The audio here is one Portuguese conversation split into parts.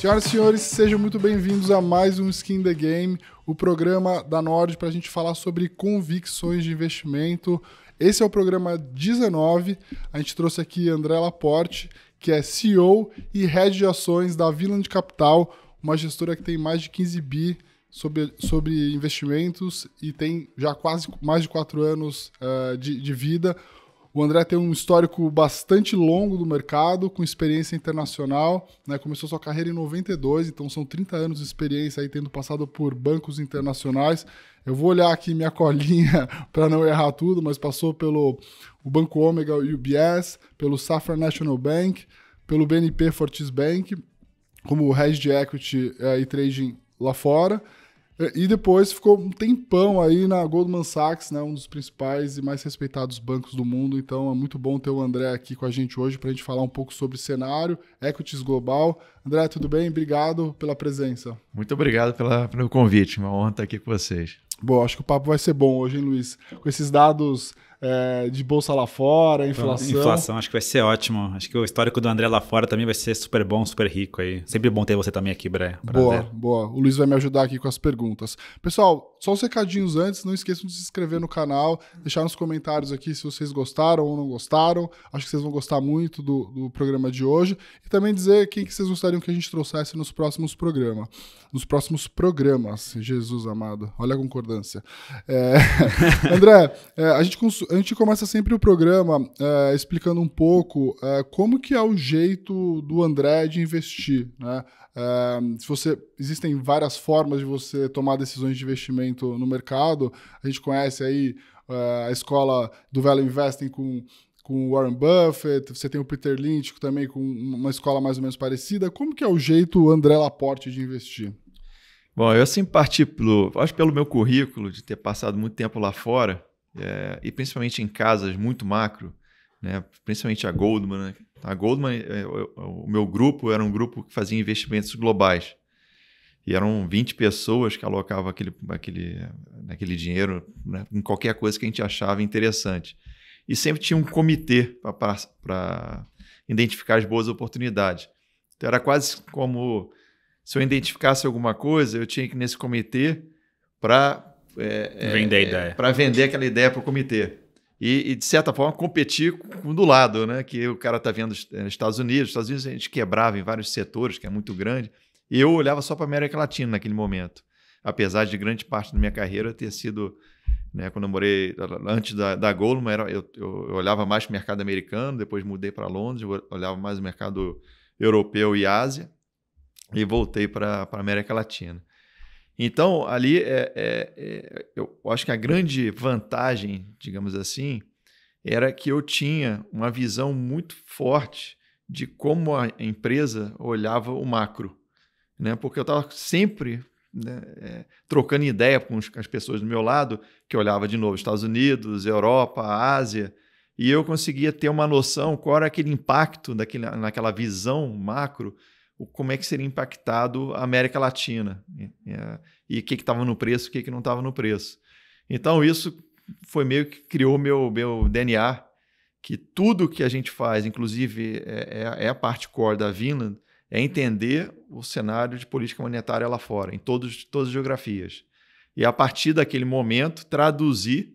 Senhoras e senhores, sejam muito bem-vindos a mais um Skin the Game, o programa da Nord para a gente falar sobre convicções de investimento. Esse é o programa 19. A gente trouxe aqui André Laporte, que é CEO e head de ações da Vila de Capital, uma gestora que tem mais de 15 bi sobre, sobre investimentos e tem já quase mais de 4 anos uh, de, de vida o André tem um histórico bastante longo do mercado, com experiência internacional, né? Começou sua carreira em 92, então são 30 anos de experiência aí tendo passado por bancos internacionais. Eu vou olhar aqui minha colinha para não errar tudo, mas passou pelo o Banco Ômega UBS, pelo Safra National Bank, pelo BNP Fortis Bank, como head de equity eh, e trading lá fora. É, e depois ficou um tempão aí na Goldman Sachs, né, um dos principais e mais respeitados bancos do mundo. Então é muito bom ter o André aqui com a gente hoje para a gente falar um pouco sobre cenário, equities global. André, tudo bem? Obrigado pela presença. Muito obrigado pela, pelo convite, uma honra estar aqui com vocês. Bom, acho que o papo vai ser bom hoje, hein, Luiz? Com esses dados é, de bolsa lá fora, então, inflação. Inflação, acho que vai ser ótimo. Acho que o histórico do André lá fora também vai ser super bom, super rico aí. Sempre bom ter você também aqui, Bré. Boa, boa. O Luiz vai me ajudar aqui com as perguntas. Pessoal, só os recadinhos antes, não esqueçam de se inscrever no canal, deixar nos comentários aqui se vocês gostaram ou não gostaram. Acho que vocês vão gostar muito do, do programa de hoje. E também dizer quem que vocês gostariam que a gente trouxesse nos próximos programas. Nos próximos programas, Jesus amado. Olha a concordância. É... André, é, a gente cons a gente começa sempre o programa eh, explicando um pouco eh, como que é o jeito do André de investir, né? Eh, se você existem várias formas de você tomar decisões de investimento no mercado. A gente conhece aí a escola do Value Investing com com Warren Buffett, você tem o Peter Lynch também com uma escola mais ou menos parecida. Como que é o jeito André Laporte de investir? Bom, eu sempre assim, parti pelo, acho pelo meu currículo de ter passado muito tempo lá fora é, e principalmente em casas muito macro, né, principalmente a Goldman. Né. A Goldman, é, é, é, o meu grupo era um grupo que fazia investimentos globais. E eram 20 pessoas que alocavam aquele, aquele, aquele dinheiro né, em qualquer coisa que a gente achava interessante. E sempre tinha um comitê para identificar as boas oportunidades. Então era quase como se eu identificasse alguma coisa, eu tinha que ir nesse comitê para é, é, vender é, ideia. Para vender aquela ideia para o comitê. E, e, de certa forma, competir com do lado, né? Que o cara está vendo nos é, Estados Unidos. Nos Estados Unidos a gente quebrava em vários setores, que é muito grande. E eu olhava só para a América Latina naquele momento. Apesar de grande parte da minha carreira ter sido né, quando eu morei antes da, da era, eu, eu, olhava mais para o mercado americano, depois mudei para Londres, olhava mais o mercado europeu e Ásia e voltei para a América Latina. Então, ali, é, é, é, eu acho que a grande vantagem, digamos assim, era que eu tinha uma visão muito forte de como a empresa olhava o macro. Né? Porque eu estava sempre né, é, trocando ideia com as pessoas do meu lado, que olhava de novo Estados Unidos, Europa, Ásia, e eu conseguia ter uma noção qual era aquele impacto daquele, naquela visão macro como é que seria impactado a América Latina e o que estava no preço, o que, que não estava no preço. Então isso foi meio que criou meu meu DNA que tudo que a gente faz, inclusive é, é, é a parte core da Vinland, é entender o cenário de política monetária lá fora, em todos, todas as geografias. E a partir daquele momento, traduzir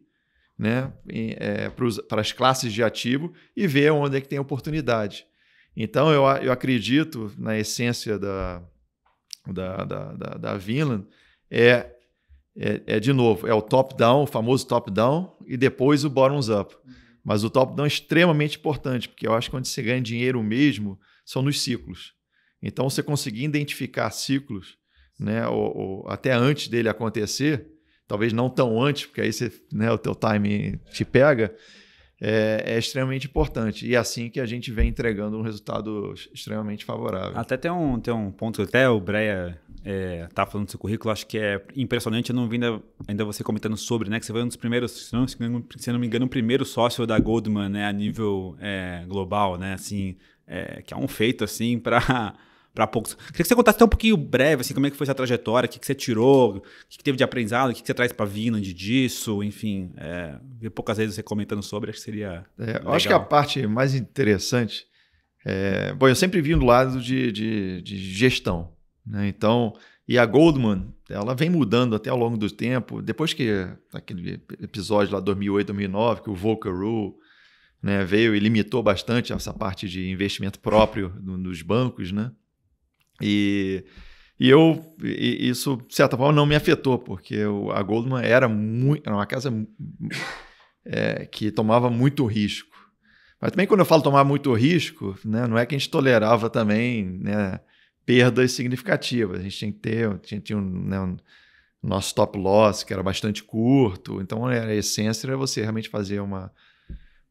né, é, para as classes de ativo e ver onde é que tem oportunidade. Então, eu, eu acredito na essência da, da, da, da, da Vinland, é, é, é, de novo, é o top-down, o famoso top-down, e depois o bottoms-up. Uhum. Mas o top-down é extremamente importante, porque eu acho que onde você ganha dinheiro mesmo são nos ciclos. Então, você conseguir identificar ciclos, né, ou, ou até antes dele acontecer, talvez não tão antes, porque aí você, né, o teu time te pega, é, é, extremamente importante. E é assim que a gente vem entregando um resultado extremamente favorável. Até tem um, tem um ponto, até o Breia é, tá falando do seu currículo, acho que é impressionante, eu não vi ainda, ainda você comentando sobre, né? Que você foi um dos primeiros, se não, se não me engano, o primeiro sócio da Goldman, né? A nível é, global, né? Assim, é, que é um feito, assim, para para poucos. Queria que você contasse até um pouquinho breve, assim, como é que foi essa trajetória, o que, que você tirou, o que, que teve de aprendizado, o que, que você traz para Vinland disso, enfim. É, poucas vezes você comentando sobre, acho que seria. É, eu acho que a parte mais interessante. É, bom, eu sempre vim do lado de, de, de gestão. Né? Então, e a Goldman, ela vem mudando até ao longo do tempo. Depois que aquele episódio lá 2008, 2009, que o Volcker Rule né, veio e limitou bastante essa parte de investimento próprio nos bancos, né? E, e eu, e isso, de certa forma, não me afetou, porque eu, a Goldman era, muito, era uma casa é, que tomava muito risco. Mas também quando eu falo tomar muito risco, né, não é que a gente tolerava também né, perdas significativas. A gente tinha que ter, tinha, tinha um, né, um, nosso top loss, que era bastante curto. Então a essência era você realmente fazer uma,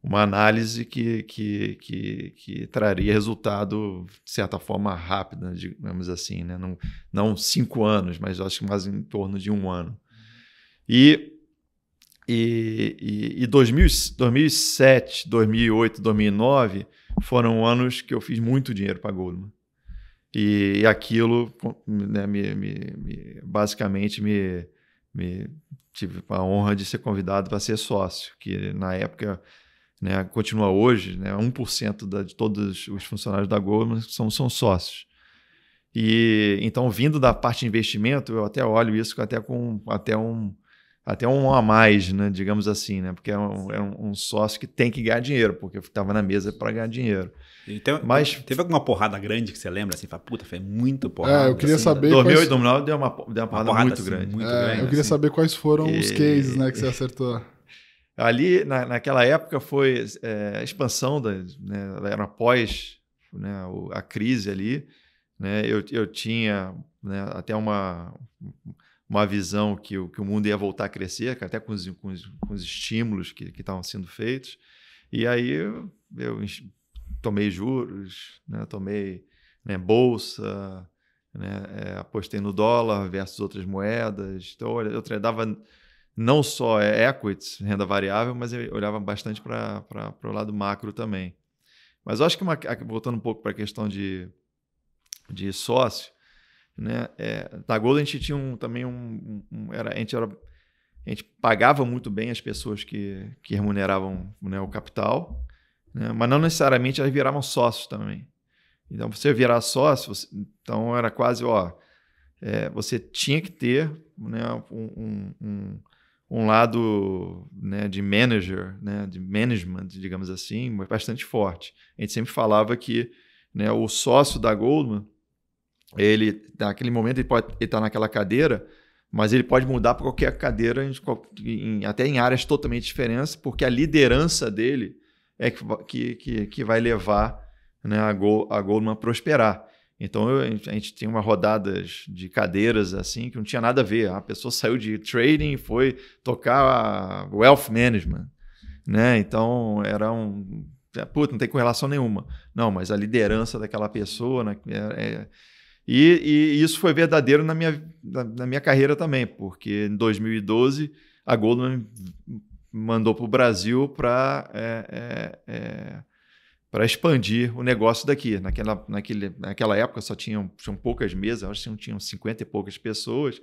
uma análise que, que, que, que, traria resultado, de certa forma, rápida, digamos assim, né? não, não cinco anos, mas acho que mais em torno de um ano. E, e, e 2000, 2007, 2008, 2009 foram anos que eu fiz muito dinheiro para Goldman. E, e aquilo, né, me, me, me, basicamente, me, me tive a honra de ser convidado para ser sócio, que na época né, continua hoje, né, 1% da, de todos os funcionários da Goldman são, são sócios. E então, vindo da parte de investimento, eu até olho isso até com até um até um a mais, né, digamos assim, né, porque é um, é um sócio que tem que ganhar dinheiro, porque estava na mesa para ganhar dinheiro. Então, mas teve alguma porrada grande que você lembra assim, fala, puta, foi muito porrada. É, eu queria assim, saber 2008 quais... 2009 deu uma, deu uma porrada, uma porrada muito, assim, grande. muito é, grande. Eu queria assim. saber quais foram e... os cases, né, que você acertou. Ali, na, naquela época, foi é, a expansão, da, né, era após né, a crise ali. Né, eu, eu tinha né, até uma, uma visão que o, que o mundo ia voltar a crescer, até com os, com os, com os estímulos que estavam sendo feitos. E aí eu, eu tomei juros, né, tomei né, bolsa, né, é, apostei no dólar versus outras moedas. Então, eu, eu dava não só é equities, renda variável, mas eu olhava bastante para o lado macro também. Mas eu acho que, uma, voltando um pouco para a questão de, de sócio, né, é, na Gold a gente tinha um, também um, um, era, a gente era a gente pagava muito bem as pessoas que, que remuneravam né, o capital, né, mas não necessariamente elas viravam sócios também. Então, você virar sócio, você, então era quase, ó, é, você tinha que ter né, um, um, um lado né, de manager, né, de management, digamos assim, bastante forte. A gente sempre falava que né, o sócio da Goldman, ele naquele momento ele pode estar tá naquela cadeira, mas ele pode mudar para qualquer cadeira, em, até em áreas totalmente diferentes, porque a liderança dele é que, que, que vai levar né, a, Go, a Goldman a prosperar. Então eu, a gente tinha uma rodada de cadeiras assim que não tinha nada a ver. A pessoa saiu de trading e foi tocar wealth management, né? Então era um é, Puta, não tem correlação nenhuma. Não, mas a liderança daquela pessoa. Né, é, é, E, e, isso foi verdadeiro na minha, na, na, minha carreira também, porque em 2012 a Goldman mandou para o Brasil para é, é para expandir o negócio daqui. Naquela, naquele, naquela época só tinham, tinham poucas mesas, acho que tinham 50 e poucas pessoas,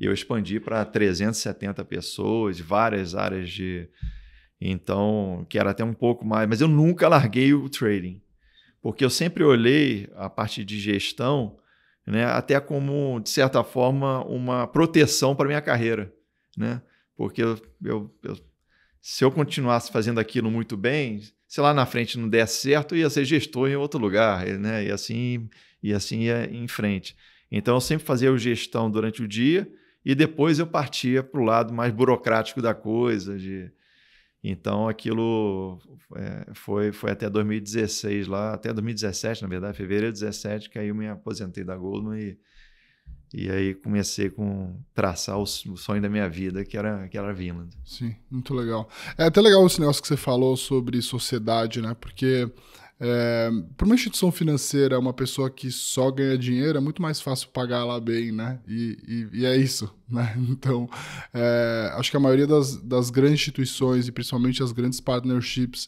e eu expandi para 370 pessoas, várias áreas de. Então, que era até um pouco mais. Mas eu nunca larguei o trading, porque eu sempre olhei a parte de gestão né, até como, de certa forma, uma proteção para minha carreira. Né? Porque eu, eu, eu se eu continuasse fazendo aquilo muito bem, se lá na frente não desse certo, ia ser gestor em outro lugar, né? E assim, e assim ia é em frente. Então eu sempre fazia gestão durante o dia e depois eu partia para o lado mais burocrático da coisa. De... Então aquilo é, foi, foi até 2016 lá, até 2017, na verdade, fevereiro de 17, que aí eu me aposentei da Goldman e e aí comecei com traçar o sonho da minha vida, que era, que era a Vinland. Sim, muito legal. É até legal esse negócio que você falou sobre sociedade, né? Porque é, para uma instituição financeira, uma pessoa que só ganha dinheiro, é muito mais fácil pagar lá bem, né? E, e, e é isso, né? Então, é, acho que a maioria das, das grandes instituições e principalmente as grandes partnerships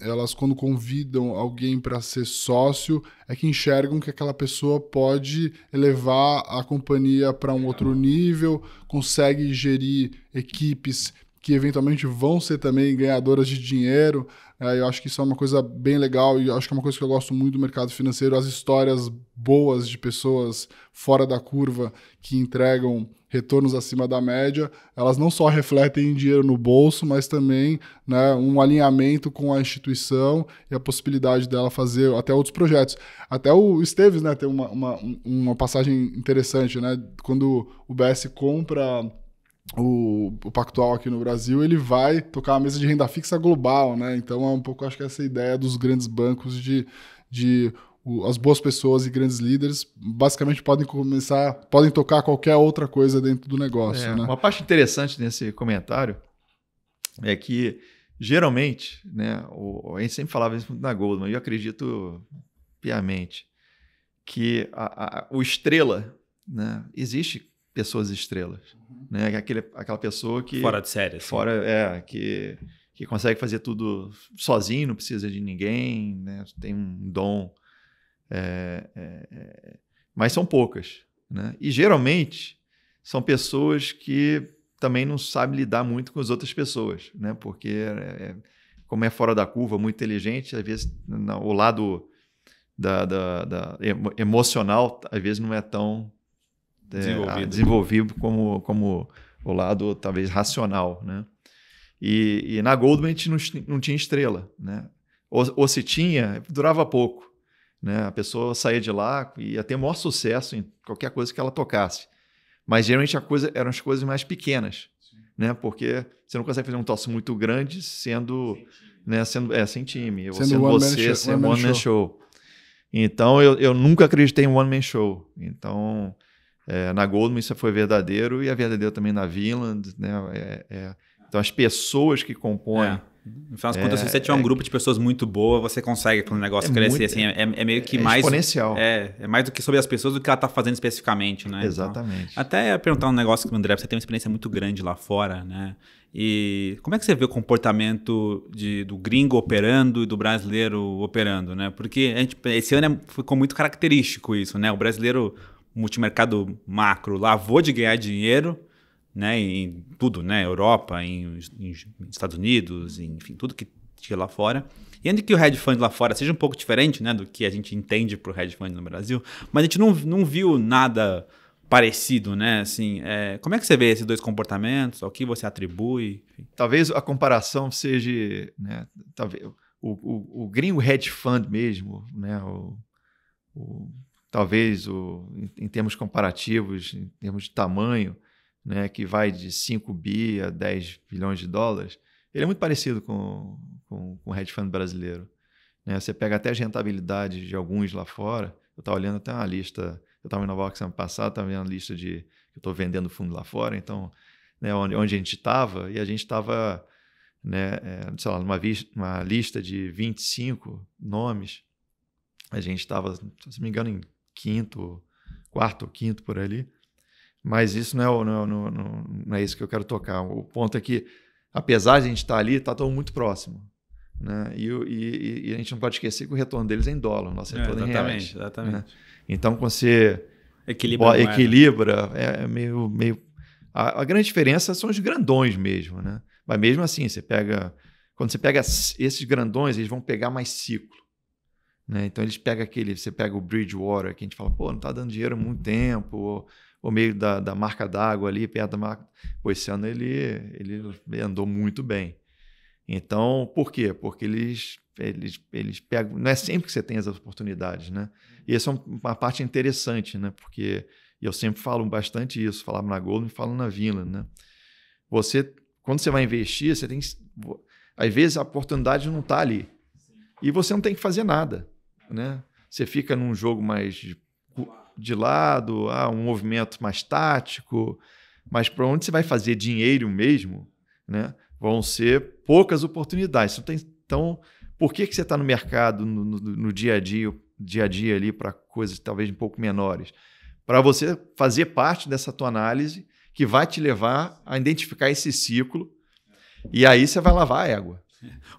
elas quando convidam alguém para ser sócio, é que enxergam que aquela pessoa pode elevar a companhia para um outro nível, consegue gerir equipes que eventualmente vão ser também ganhadoras de dinheiro. É, eu acho que isso é uma coisa bem legal e acho que é uma coisa que eu gosto muito do mercado financeiro, as histórias boas de pessoas fora da curva que entregam retornos acima da média, elas não só refletem dinheiro no bolso, mas também né, um alinhamento com a instituição e a possibilidade dela fazer até outros projetos. Até o Esteves né, tem uma, uma, uma passagem interessante, né? Quando o BS compra o, o Pactual aqui no Brasil, ele vai tocar a mesa de renda fixa global, né? Então é um pouco, acho que essa ideia dos grandes bancos de, de as boas pessoas e grandes líderes basicamente podem começar, podem tocar qualquer outra coisa dentro do negócio. É, né? Uma parte interessante nesse comentário é que geralmente, né, o, a gente sempre falava isso na Goldman, eu acredito piamente, que a, a, o estrela, né, existe pessoas estrelas, né, é aquele, aquela pessoa que... Fora de série. Assim. Fora, é, que, que consegue fazer tudo sozinho, não precisa de ninguém, né, tem um dom é, é, é, mas são poucas. Né? E geralmente são pessoas que também não sabem lidar muito com as outras pessoas, né? porque, é, é como é fora da curva, muito inteligente, às vezes o lado da, da, da, emocional, às vezes não é tão é, desenvolvido, desenvolvido como, como o lado talvez racional, né? E, e na Goldman a gente não, não tinha estrela, né? Ou, ou, se tinha, durava pouco. Né? A pessoa saía de lá e ia ter maior sucesso em qualquer coisa que ela tocasse. Mas geralmente a coisa, eram as coisas mais pequenas, né? porque você não consegue fazer um tosse muito grande sendo sem né? time, né? sendo, é, sem time. Sendo, sendo você, sendo one, one man show. Então eu, eu nunca acreditei em one man show. Então é, na Goldman isso foi verdadeiro e é verdadeiro também na Vinland. Né? É, é. Então as pessoas que compõem é. No final das é, contas, se você tiver é, um é. grupo de pessoas muito boa, você consegue fazer um é negócio é crescer. Muito, assim, é, é meio que mais. Exponencial. É, é mais do que sobre as pessoas do que ela está fazendo especificamente, né? Exatamente. Então, até perguntar um negócio que, o André, você tem uma experiência muito grande lá fora, né? E como é que você vê o comportamento de, do gringo operando e do brasileiro operando, né? Porque gente, esse ano ficou muito característico isso, né? O brasileiro multimercado macro lavou de ganhar dinheiro né, em tudo, né, Europa, em, em Estados Unidos, em, enfim, tudo que tinha lá fora. E ainda que o hedge fund lá fora seja um pouco diferente, né, do que a gente entende para o hedge fund no Brasil, mas a gente não, não viu nada parecido, né? Assim, é, como é que você vê esses dois comportamentos? o que você atribui? Enfim. Talvez a comparação seja, né, talvez o, o, o gringo hedge fund mesmo, né, o, o talvez o, em, em termos comparativos, em termos de tamanho, né, que vai de 5 bi a 10 bilhões de dólares, ele é muito parecido com, com, com o hedge fund brasileiro. Né? Você pega até as rentabilidades de alguns lá fora, eu estava olhando até uma lista, eu estava em Nova York semana passada, estava vendo a lista de que eu estou vendendo fundo lá fora, então, né, onde, onde a gente estava, e a gente estava, né, é, sei lá, numa uma lista de 25 nomes, a gente estava, se não me engano, em quinto, quarto ou quinto por ali, mas isso não é, não, é não, não, não é isso que eu quero tocar. O ponto é que, apesar de a gente estar tá ali, está todo muito próximo. Né? E, e, e, a gente não pode esquecer que o retorno deles é em dólar, nosso é, retorno é, exatamente, em reais. Exatamente. Né? Então, quando você equilibra, equilibra é, é, meio. meio a, a, grande diferença são os grandões mesmo. Né? Mas mesmo assim, você pega. Quando você pega esses grandões, eles vão pegar mais ciclo. Né? Então eles pegam aquele. Você pega o Bridgewater, que a gente fala, pô, não está dando dinheiro há muito tempo. Ou, o meio da, da marca d'água ali, perto da marca. Pô, esse ano ele, ele andou muito bem. Então, por quê? Porque eles, eles, eles pegam. Não é sempre que você tem as oportunidades, né? Uhum. E essa é uma parte interessante, né? Porque eu sempre falo bastante isso, falava na Golden e falo na Vila, né? Você, quando você vai investir, você tem. Às vezes a oportunidade não está ali. E você não tem que fazer nada, né? Você fica num jogo mais de lado, ah, um movimento mais tático, mas para onde você vai fazer dinheiro mesmo, né? Vão ser poucas oportunidades. Então, então por que, que você está no mercado no, no, no, dia a dia, dia a dia ali para coisas talvez um pouco menores? Para você fazer parte dessa tua análise que vai te levar a identificar esse ciclo e aí você vai lavar a égua.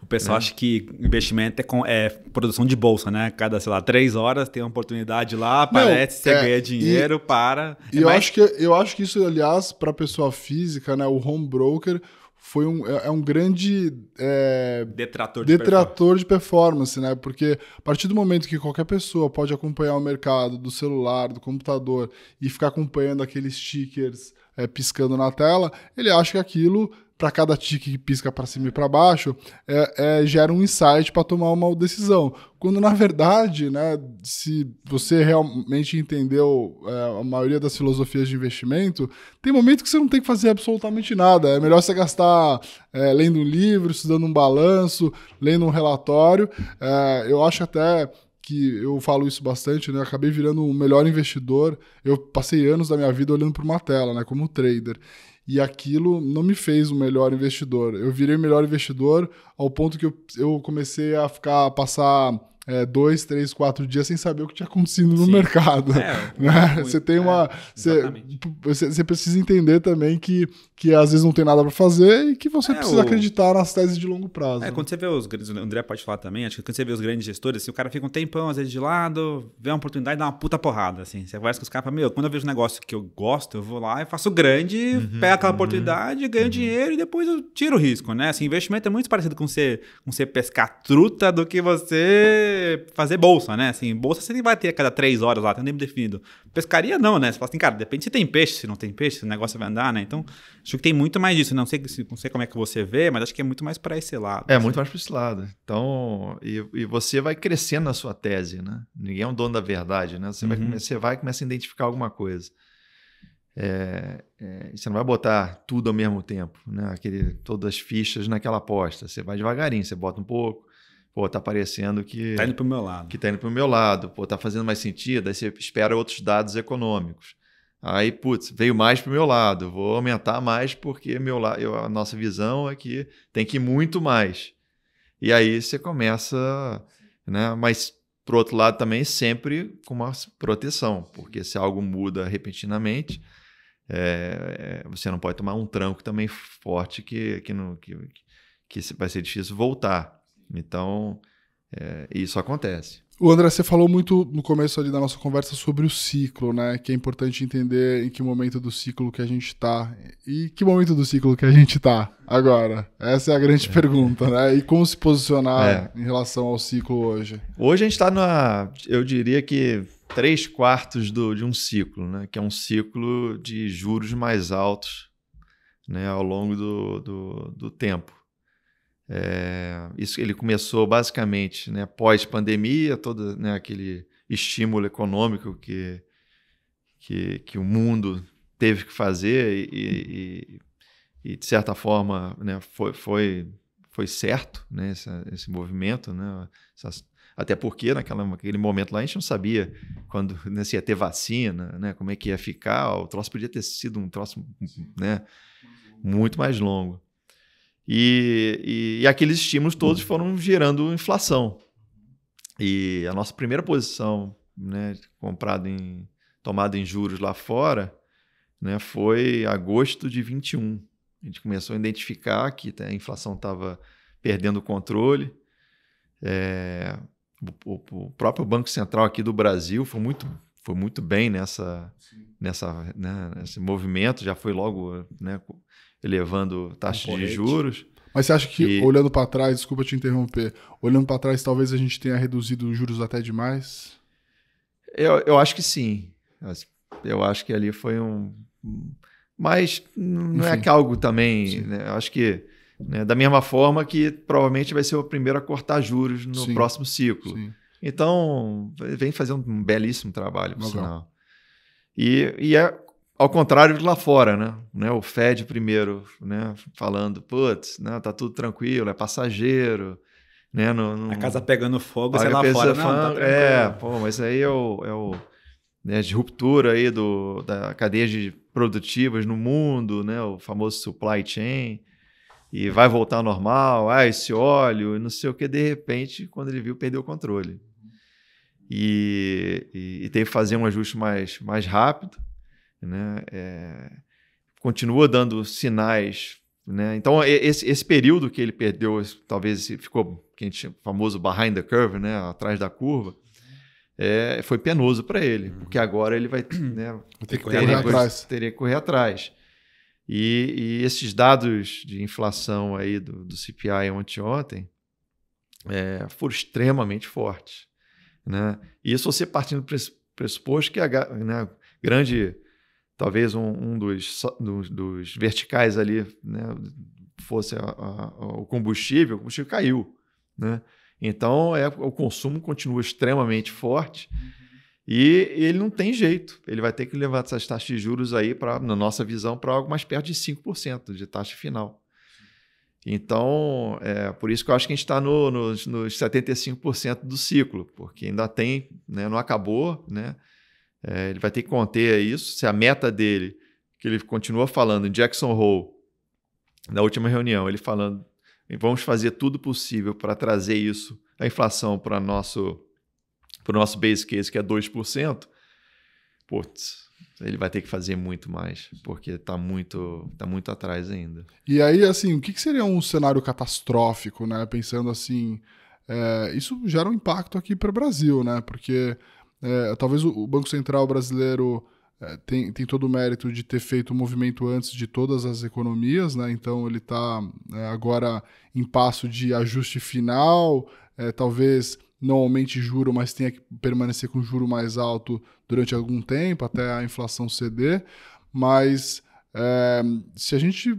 O pessoal é. acha que investimento é, com, é, produção de bolsa, né? Cada, sei lá, três horas tem uma oportunidade lá, aparece, Não, você é, ganha dinheiro, e, para. E é eu, acho que, eu acho que isso, aliás, para a pessoa física, né? O home broker foi um, é, é um grande é, detrator, de, detrator de, performance. de performance, né? Porque a partir do momento que qualquer pessoa pode acompanhar o mercado do celular, do computador e ficar acompanhando aqueles stickers é, piscando na tela, ele acha que aquilo para cada tique que pisca para cima e para baixo, é, é, gera um insight para tomar uma decisão. Quando, na verdade, né, se você realmente entendeu é, a maioria das filosofias de investimento, tem momentos que você não tem que fazer absolutamente nada. É melhor você gastar é, lendo um livro, estudando um balanço, lendo um relatório. É, eu acho até que eu falo isso bastante, né? Eu acabei virando o melhor investidor. Eu passei anos da minha vida olhando para uma tela, né? Como trader e aquilo não me fez o melhor investidor. Eu virei o melhor investidor ao ponto que eu, eu comecei a ficar a passar é, dois, três, quatro dias sem saber o que tinha acontecido no Sim. mercado. É, né? muito, é, você tem uma. É, você, você, precisa entender também que, que às vezes não tem nada para fazer e que você é, precisa o... acreditar nas teses de longo prazo. É, né? quando você vê os grandes. O André pode falar também, acho que quando você vê os grandes gestores, assim, o cara fica um tempão, às vezes, de lado, vê uma oportunidade e dá uma puta porrada. Assim. Você conversa com os caras e meu, quando eu vejo um negócio que eu gosto, eu vou lá e faço grande, uhum, pego aquela uhum, oportunidade, ganho uhum. dinheiro e depois eu tiro o risco, né? Assim, investimento é muito parecido com você, com você pescar truta do que você fazer bolsa, né? Assim, bolsa você vai ter a cada três horas lá, tem um tempo definido. Pescaria não, né? Você fala assim, cara, depende se tem peixe, se não tem peixe, se o negócio vai andar, né? Então, acho que tem muito mais disso. Né? Não sei, não sei como é que você vê, mas acho que é muito mais para esse lado. É, assim. muito mais para esse lado. Então, e, e, você vai crescendo na sua tese, né? Ninguém é um dono da verdade, né? Você, uhum. vai, você vai e começa a identificar alguma coisa. É, é, você não vai botar tudo ao mesmo tempo, né? Aquele, todas as fichas naquela aposta. Você vai devagarinho, você bota um pouco, pô, tá parecendo que. Tá indo pro meu lado. Que tá indo pro meu lado, pô, tá fazendo mais sentido, aí você espera outros dados econômicos. Aí, putz, veio mais pro meu lado, vou aumentar mais porque meu la... Eu, a nossa visão é que tem que ir muito mais. E aí você começa, né? Mas por outro lado também sempre com uma proteção, porque se algo muda repentinamente, é, é você não pode tomar um tranco também forte que, que, que, que vai ser difícil voltar. Então, é, isso acontece. O André, você falou muito no começo ali da nossa conversa sobre o ciclo, né? Que é importante entender em que momento do ciclo que a gente está E que momento do ciclo que a gente está agora? Essa é a grande é. pergunta, né? E como se posicionar é. em relação ao ciclo hoje? Hoje a gente está na, eu diria que três quartos do, de um ciclo, né? Que é um ciclo de juros mais altos né? ao longo do, do, do tempo. É, isso ele começou basicamente né, pós-pandemia, todo né, aquele estímulo econômico que, que, que, o mundo teve que fazer e, e, e de certa forma né, foi, foi, foi certo né, esse, esse movimento, né, essas, até porque naquela, naquele momento lá a gente não sabia quando né, se ia ter vacina, né, como é que ia ficar, o troço podia ter sido um troço né, muito mais longo. E, e, e aqueles estímulos todos foram gerando inflação. E a nossa primeira posição, né, comprada em tomada em juros lá fora, né, foi agosto de 21. A gente começou a identificar que né, a inflação estava perdendo o controle. É, o, o, próprio Banco Central aqui do Brasil foi muito foi muito bem nessa, nessa né, nesse movimento, já foi logo né, elevando taxas de juros. Mas você acha que, e... olhando para trás, desculpa te interromper, olhando para trás, talvez a gente tenha reduzido os juros até demais? Eu, eu acho que sim. Eu acho que ali foi um. Mas não é Enfim. é que algo também. Né? Eu acho que. Né, da mesma forma que provavelmente vai ser o primeiro a cortar juros no sim. próximo ciclo. Sim. Então, vem fazer um belíssimo trabalho, por sinal. E, e é ao contrário de lá fora, né? né? O Fed primeiro, né? Falando, putz, né? tá tudo tranquilo, é passageiro, né? No, no... A casa pegando fogo, você lá fora, fã, não, tá É, pô, mas aí é o, é o né, de ruptura aí do, da cadeia de produtivas no mundo, né? O famoso supply chain e vai voltar ao normal, ah, esse óleo, não sei o que, de repente, quando ele viu, perdeu o controle e, e, teve que fazer um ajuste mais, mais rápido. Né? É, continua dando sinais. Né? Então, esse, esse período que ele perdeu, talvez ficou que a gente, famoso behind the curve, né? atrás da curva, é, foi penoso para ele, uhum. porque agora ele vai né, ter que correr teria, atrás. Teria que correr atrás. E, e, esses dados de inflação aí do, do CPI ontem é, foram extremamente fortes. Né? E isso você partindo do pressuposto que a né, grande, talvez um, um dos, dos, dos, verticais ali né, fosse a, a, a, o combustível, o combustível caiu. Né? Então é, o consumo continua extremamente forte uhum. e ele não tem jeito. Ele vai ter que levar essas taxas de juros aí, pra, na nossa visão, para algo mais perto de 5% de taxa final. Então, é por isso que eu acho que a gente está no, no, nos 75% do ciclo, porque ainda tem, né, não acabou, né? É, ele vai ter que conter isso. Se a meta dele, que ele continua falando em Jackson Hole, na última reunião, ele falando, vamos fazer tudo possível para trazer isso, a inflação para o nosso, nosso base case, que é 2%, putz, ele vai ter que fazer muito mais, porque está muito, tá muito atrás ainda. E aí, assim, o que, seria um cenário catastrófico, né? Pensando assim, é, isso gera um impacto aqui para o Brasil, né? Porque é, talvez o Banco Central brasileiro é, tem, tem todo o mérito de ter feito o movimento antes de todas as economias, né? Então ele está é, agora em passo de ajuste final, é, talvez não aumente juro, mas tenha que permanecer com juro mais alto durante algum tempo, até a inflação ceder. Mas é, se a gente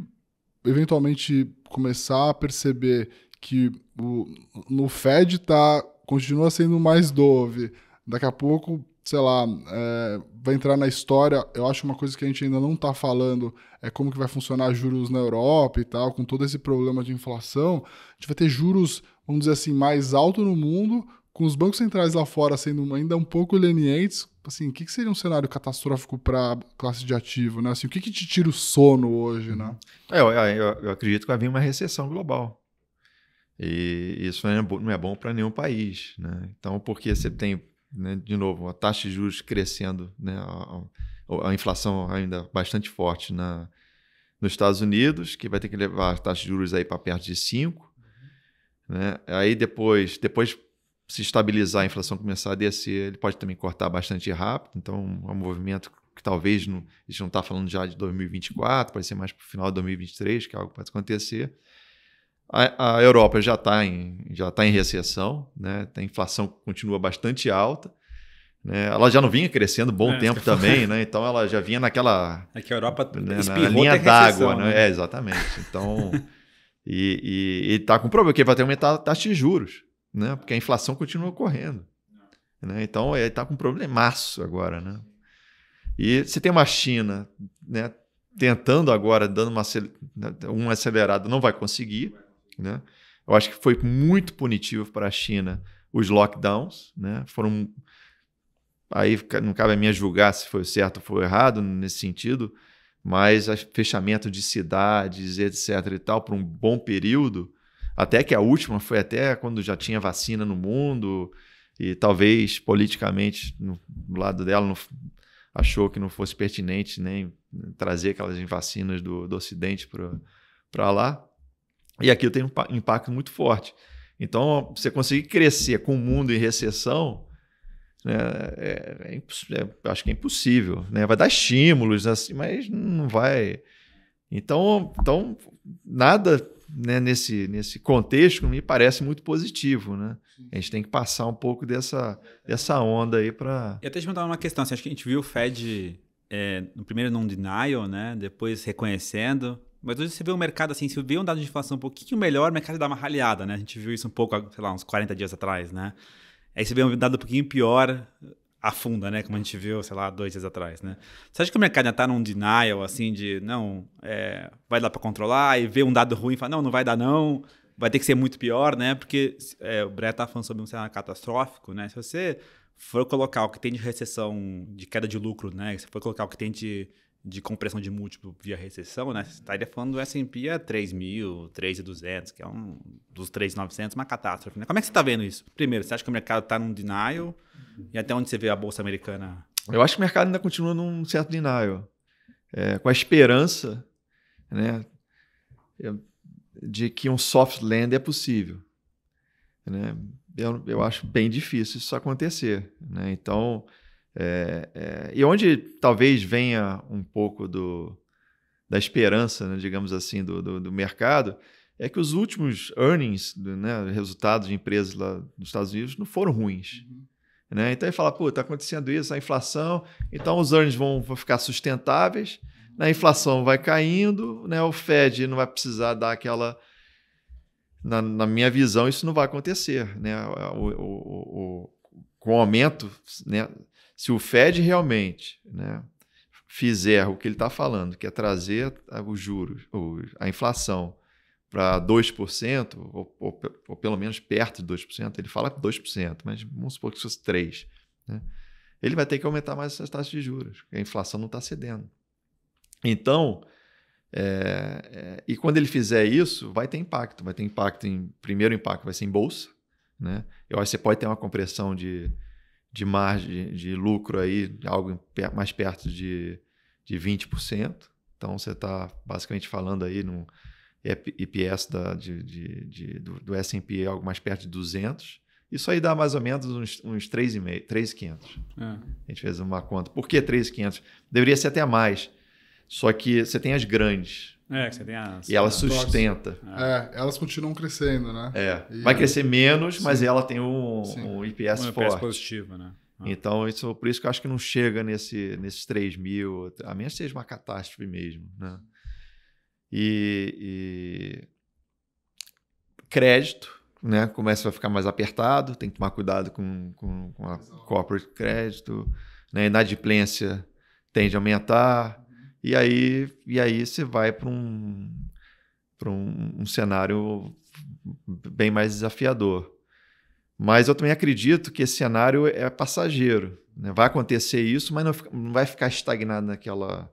eventualmente começar a perceber que o, no Fed tá, continua sendo mais dove, daqui a pouco, sei lá, é, vai entrar na história, eu acho uma coisa que a gente ainda não está falando, é como que vai funcionar juros na Europa e tal, com todo esse problema de inflação, a gente vai ter juros vamos dizer assim, mais alto no mundo, com os bancos centrais lá fora sendo ainda um pouco lenientes, assim, o que, que seria um cenário catastrófico para classe de ativo, né? Assim, o que, que te tira o sono hoje, né? É, eu, é, eu, eu acredito que vai vir uma recessão global. E isso não é, é bom, para nenhum país, né? Então, porque você tem, né, de novo, a taxa de juros crescendo, né? A, a, inflação ainda bastante forte na, nos Estados Unidos, que vai ter que levar a taxa de juros aí para perto de 5%, né? Aí depois, depois se estabilizar, a inflação começar a descer, ele pode também cortar bastante rápido. Então, é um movimento que talvez não, a gente não está falando já de 2024, pode ser mais para o final de 2023, que é algo pode acontecer. A, a Europa já está em, já tá em recessão, né? a inflação continua bastante alta. Né? Ela já não vinha crescendo bom é, tempo também, né? então ela já vinha naquela. É que a Europa né, na linha d'água. Né? né? É, exatamente. Então. E, e ele está com problema, porque ele vai ter que aumentar a taxa de juros, né? Porque a inflação continua correndo. Né? Então ele é, está com um problemaço agora, né? E se tem uma China, né? Tentando agora, dando uma, uma acelerada, não vai conseguir, né? Eu acho que foi muito punitivo para a China os lockdowns, né? Foram aí não cabe a mim julgar se foi certo ou foi errado nesse sentido, mas fechamento de cidades, etc. e tal, por um bom período, até que a última foi até quando já tinha vacina no mundo, e talvez politicamente, no, do lado dela, não, achou que não fosse pertinente nem trazer aquelas vacinas do, do Ocidente para lá. E aqui tem um impacto muito forte. Então, você conseguir crescer com o mundo em recessão né? É, é, é, acho que é impossível, né? Vai dar estímulos, assim, mas não vai. Então, então nada né, nesse, nesse contexto me parece muito positivo, né? A gente tem que passar um pouco dessa, dessa onda aí para. Eu até te perguntar uma questão, assim, acho que a gente viu o Fed é, no primeiro não denial, né? Depois reconhecendo. Mas hoje você vê o mercado assim, se vê um dado de inflação um pouquinho melhor, o mercado dá uma raliada, né? A gente viu isso um pouco, sei lá, uns 40 dias atrás, né? Aí você vê um dado um pouquinho pior, afunda, né? Como a gente viu, sei lá, dois dias atrás, né? Você acha que o mercado já tá num denial, assim, de não, é, vai dar para controlar e vê um dado ruim e fala, não, não vai dar não, vai ter que ser muito pior, né? Porque é, o Brett tá falando sobre um cenário catastrófico, né? Se você for colocar o que tem de recessão, de queda de lucro, né? Se for colocar o que tem de de compressão de múltiplo via recessão, né? Você estaria falando do S&P a 3.000, 3.200, que é um dos 3.900, uma catástrofe. Né? Como é que você está vendo isso? Primeiro, você acha que o mercado está num denial? E até onde você vê a Bolsa Americana? Eu acho que o mercado ainda continua num certo denial. É, com a esperança né, de que um soft land é possível. Né? Eu, eu acho bem difícil isso acontecer. Né? Então... É, é, e onde talvez venha um pouco do, da esperança, né, digamos assim, do, do, do, mercado, é que os últimos earnings, né, resultados de empresas lá nos Estados Unidos, não foram ruins. Uhum. Né? Então ele fala, pô, está acontecendo isso, a inflação, então os earnings vão, vão ficar sustentáveis, uhum. né, a inflação vai caindo, né? o Fed não vai precisar dar aquela. Na, na minha visão, isso não vai acontecer. Né? O, o, o, com o aumento, né? se o Fed realmente né, fizer o que ele está falando, que é trazer os juros, a inflação para 2%, ou, ou, ou pelo menos perto de 2%, ele fala 2%, mas vamos supor que fosse 3%, né? ele vai ter que aumentar mais essas taxas de juros, porque a inflação não está cedendo. Então, é, é, e quando ele fizer isso, vai ter impacto. Vai ter impacto em. Primeiro impacto vai ser em bolsa. Né? Eu acho que você pode ter uma compressão de de margem de lucro aí, algo mais perto de, de 20%. Então você está basicamente falando aí no EPS da, de, de, de do, do S&P algo mais perto de 200. Isso aí dá mais ou menos uns, uns 3,5, 3,500. É. A gente fez uma conta. Por que 3,500? Deveria ser até mais. Só que você tem as grandes. É, que você tem a, e ela sustenta. É. é, elas continuam crescendo, né? É. E Vai crescer menos, sim. mas ela tem um, um IPS um forte. IPS positivo, né? Ah. Então, isso, por isso que eu acho que não chega nesse, nesses 3 mil, a menos seja uma catástrofe mesmo. Né? E, e, crédito né? começa a ficar mais apertado, tem que tomar cuidado com, com, com a corporate crédito, né? inadimplência tende a aumentar, e aí, e aí você vai para um, um, um cenário bem mais desafiador. Mas eu também acredito que esse cenário é passageiro. Né? Vai acontecer isso, mas não, não vai ficar estagnado naquela,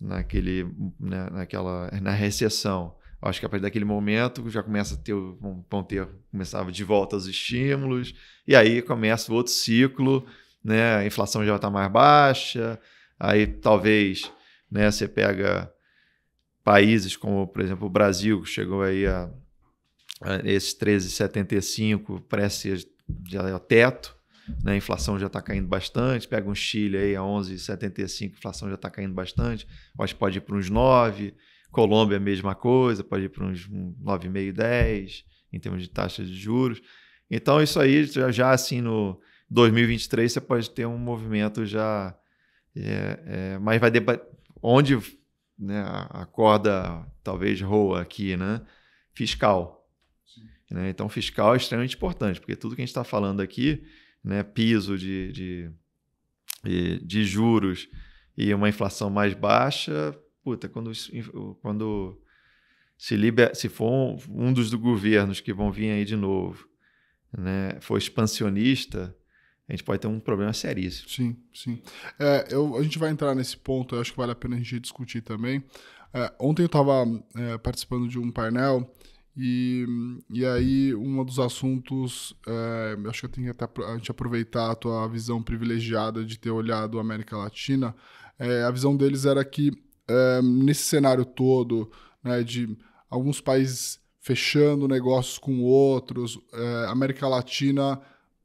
naquele, né, naquela, na recessão. acho que a partir daquele momento já começa a ter, vão ter, começava de volta os estímulos, e aí começa o outro ciclo, né? A inflação já está mais baixa, aí talvez né? Você pega países como, por exemplo, o Brasil, que chegou aí a, a esses 13,75, parece já é o teto, né? a inflação já está caindo bastante. Pega um Chile aí a 11,75, a inflação já está caindo bastante. Mas pode ir para uns 9. Colômbia, a mesma coisa, pode ir para uns 9,5, 10 em termos de taxas de juros. Então, isso aí já, já assim no 2023 você pode ter um movimento já. É, é, mas vai onde né, a corda talvez roa aqui, né? Fiscal. Né? Então, fiscal é extremamente importante, porque tudo que a gente está falando aqui, né, piso de, de, de, de juros e uma inflação mais baixa, puta, quando, quando se, liber, se for um, um dos do governos que vão vir aí de novo, né, for expansionista, a gente pode ter um problema seríssimo. Sim, sim. É, eu, a gente vai entrar nesse ponto, eu acho que vale a pena a gente discutir também. É, ontem eu estava é, participando de um painel e, e aí um dos assuntos, é, acho que eu tenho que até a gente aproveitar a tua visão privilegiada de ter olhado a América Latina, é, a visão deles era que é, nesse cenário todo né, de alguns países fechando negócios com outros, América Latina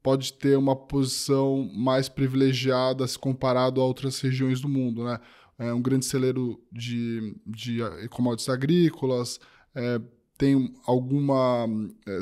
pode ter uma posição mais privilegiada se comparado a outras regiões do mundo, né? É um grande celeiro de, de eh, commodities agrícolas, é, tem alguma é,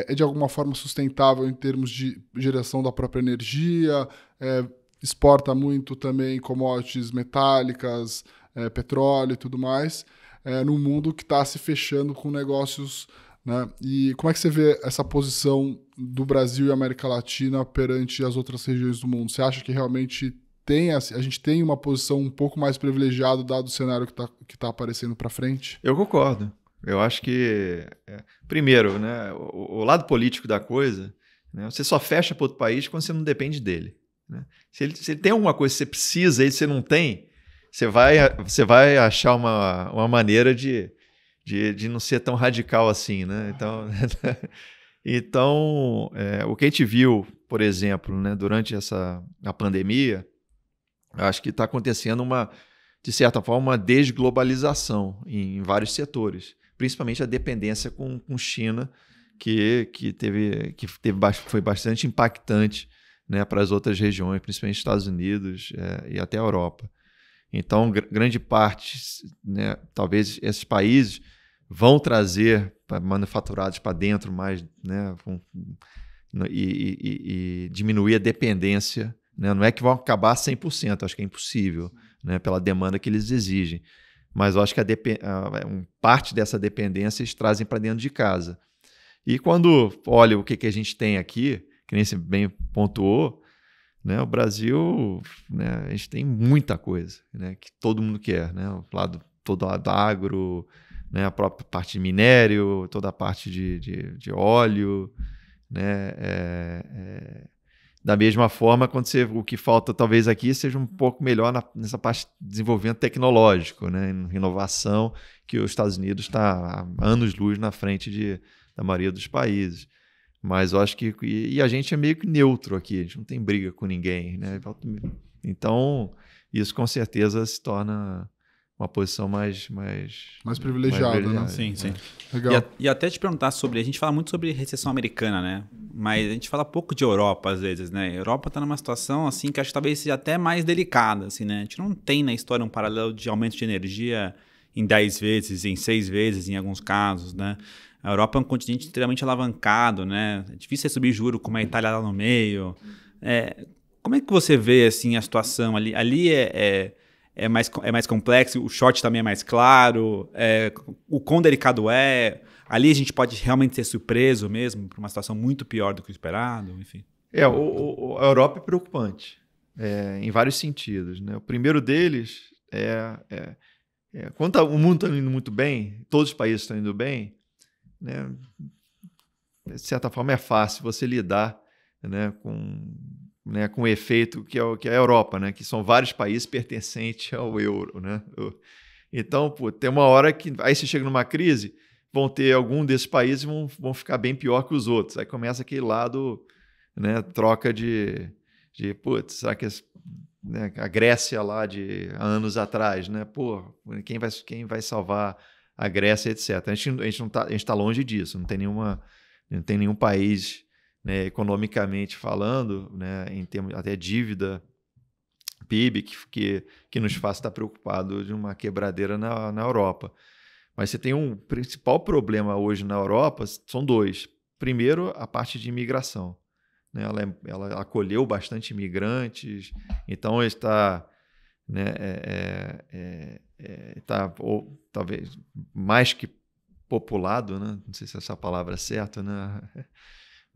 é, é, de alguma forma sustentável em termos de geração da própria energia, é, exporta muito também commodities metálicas, é, petróleo e tudo mais, é, no mundo que está se fechando com negócios, né? E como é que você vê essa posição do Brasil e América Latina perante as outras regiões do mundo? Você acha que realmente tem a, gente tem uma posição um pouco mais privilegiada dado o cenário que está que tá aparecendo para frente? Eu concordo. Eu acho que, é, primeiro, né, o, o, lado político da coisa, né, você só fecha para outro país quando você não depende dele. Né? Se, ele, se ele tem alguma coisa que você precisa e você não tem, você vai, você vai achar uma, uma maneira de, de, de não ser tão radical assim. Né? Então, Então, é, o que a gente viu, por exemplo, né, durante essa a pandemia, acho que está acontecendo uma, de certa forma, uma desglobalização em, em vários setores, principalmente a dependência com, com China, que, que, teve, que teve, foi bastante impactante né, para as outras regiões, principalmente Estados Unidos é, e até a Europa. Então, gr grande parte, né, talvez esses países vão trazer manufaturados para dentro mais, né? E, e, e, diminuir a dependência. Né? Não é que vão acabar 100%, acho que é impossível, né? pela demanda que eles exigem. Mas eu acho que a parte dessa dependência eles trazem para dentro de casa. E quando olha o que, que a gente tem aqui, que nem se bem pontuou, né? o Brasil, né? a gente tem muita coisa né? que todo mundo quer. Né? O lado todo lado agro, né, a própria parte de minério, toda a parte de, de, de óleo, né, é, é. da mesma forma, quando você, o que falta talvez aqui seja um pouco melhor na, nessa parte de desenvolvimento tecnológico, né, inovação que os Estados Unidos está tá anos-luz na frente de, da maioria dos países. Mas eu acho que. E, e a gente é meio que neutro aqui, a gente não tem briga com ninguém. Né? Então, isso com certeza se torna uma posição mais mais mais privilegiada, mais privilegiada. né? Sim, sim. É. Legal. E, e, até te perguntar sobre a gente fala muito sobre recessão americana, né? Mas a gente fala pouco de Europa às vezes, né? Europa está numa situação assim que acho que talvez seja até mais delicada, assim, né? A gente não tem na história um paralelo de aumento de energia em 10 vezes, em 6 vezes em alguns casos, né? A Europa é um continente extremamente alavancado, né? É difícil subir juro com a Itália lá no meio. É, como é que você vê assim a situação ali? Ali é, é é mais, é mais complexo, o shot também é mais claro, é, o quão delicado é. Ali a gente pode realmente ser surpreso mesmo para uma situação muito pior do que o esperado, enfim. É, o, o, a Europa é preocupante é, em vários sentidos. Né? O primeiro deles é, é, é quando tá, o mundo está indo muito bem, todos os países estão indo bem, né? de certa forma é fácil você lidar né, com né, com efeito que é, o, que é a Europa, né, que são vários países pertencentes ao euro. Né? Então, pô, tem uma hora que. Aí você chega numa crise, vão ter algum desses países vão, vão ficar bem pior que os outros. Aí começa aquele lado, né, troca de. de putz, será que né, a Grécia lá de anos atrás, né? Pô, quem vai, quem vai salvar a Grécia, etc. A gente, a gente não está tá longe disso, não tem nenhuma. Não tem nenhum país né, economicamente falando, né, em termos até dívida, PIB, que, que, que nos faz estar preocupado de uma quebradeira na, na Europa. Mas você tem um principal problema hoje na Europa, são dois. Primeiro, a parte de imigração. Né? Ela, é, ela acolheu bastante imigrantes, então está né, é, é, é, é tá, ou, talvez mais que populado, né? não sei se essa palavra é certa, né?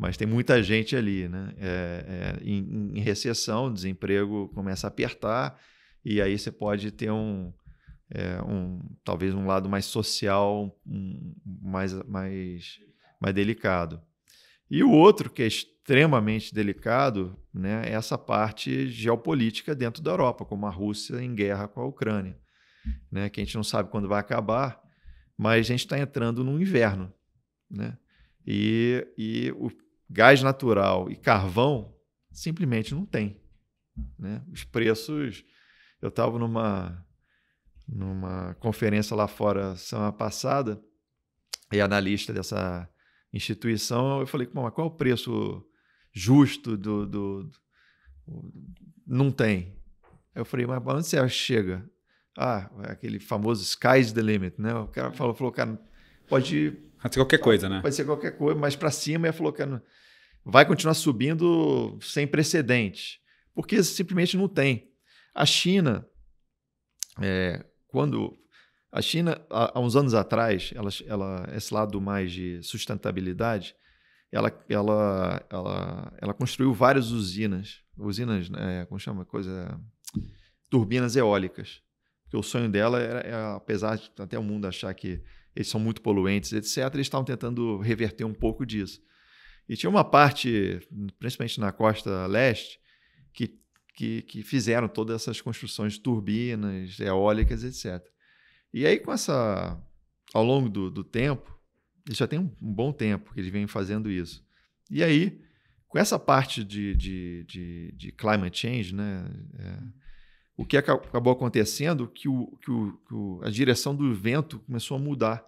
mas tem muita gente ali, né? É, é, em, em, recessão, o desemprego começa a apertar e aí você pode ter um, é, um talvez um lado mais social, um, mais, mais, mais delicado. E o outro que é extremamente delicado, né, é essa parte geopolítica dentro da Europa, como a Rússia em guerra com a Ucrânia, né? Que a gente não sabe quando vai acabar, mas a gente está entrando no inverno, né? E, e o, gás natural e carvão simplesmente não tem. Né? Os preços. Eu estava numa, numa conferência lá fora semana passada e analista dessa instituição, eu falei, mas qual é o preço justo do, do, do, Não tem. Eu falei, mas onde você chega? Ah, é aquele famoso sky's the limit, né? O cara falou, falou cara, pode... Pode ser qualquer coisa, né? Pode ser qualquer coisa, mas para cima, ele falou, cara, vai continuar subindo sem precedente, porque simplesmente não tem. A China, é, quando a China, há, uns anos atrás, ela, ela, esse lado mais de sustentabilidade, ela, ela, ela, ela construiu várias usinas, usinas, né, como chama? Coisa, turbinas eólicas. Porque o sonho dela era, é, apesar de até o mundo achar que eles são muito poluentes, etc., eles estavam tentando reverter um pouco disso. E tinha uma parte, principalmente na costa leste, que, que, que fizeram todas essas construções de turbinas, eólicas, etc. E aí, com essa. Ao longo do, do tempo, isso já tem um, um, bom tempo que eles vêm fazendo isso. E aí, com essa parte de, de, de, de climate change, né? É, o que acabou acontecendo que, o, que, o, que o, a direção do vento começou a mudar.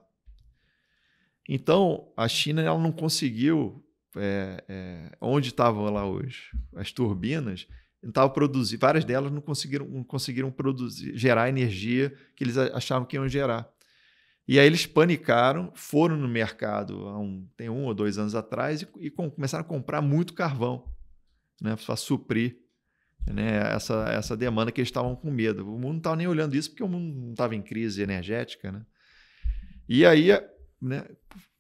Então, a China ela não conseguiu é, é, onde estavam lá os, as turbinas, estavam produzir, várias delas não conseguiram, não conseguiram produzir, gerar a energia que eles achavam que iam gerar. E aí eles panicaram, foram no mercado há um, tem um ou dois anos atrás e, e com, começaram a comprar muito carvão né, para suprir né, essa, essa demanda que eles estavam com medo. O mundo não estava nem olhando isso porque o mundo não estava em crise energética. Né? E aí, né,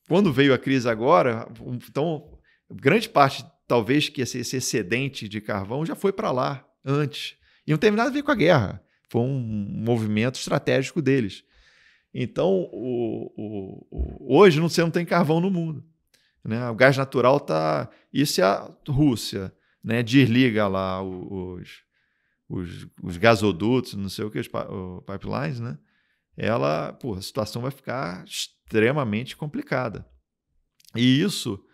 quando veio a crise agora, então grande parte, talvez, que esse, esse excedente de carvão já foi para lá antes. E não teve nada a ver com a guerra. Foi um movimento estratégico deles. Então, o, o, o, hoje não, você não tem carvão no mundo. Né? O gás natural está. Isso é a Rússia. Né? Desliga lá os, os, os gasodutos, não sei o que, os pipelines, né? Ela, pô, a situação vai ficar extremamente complicada. E isso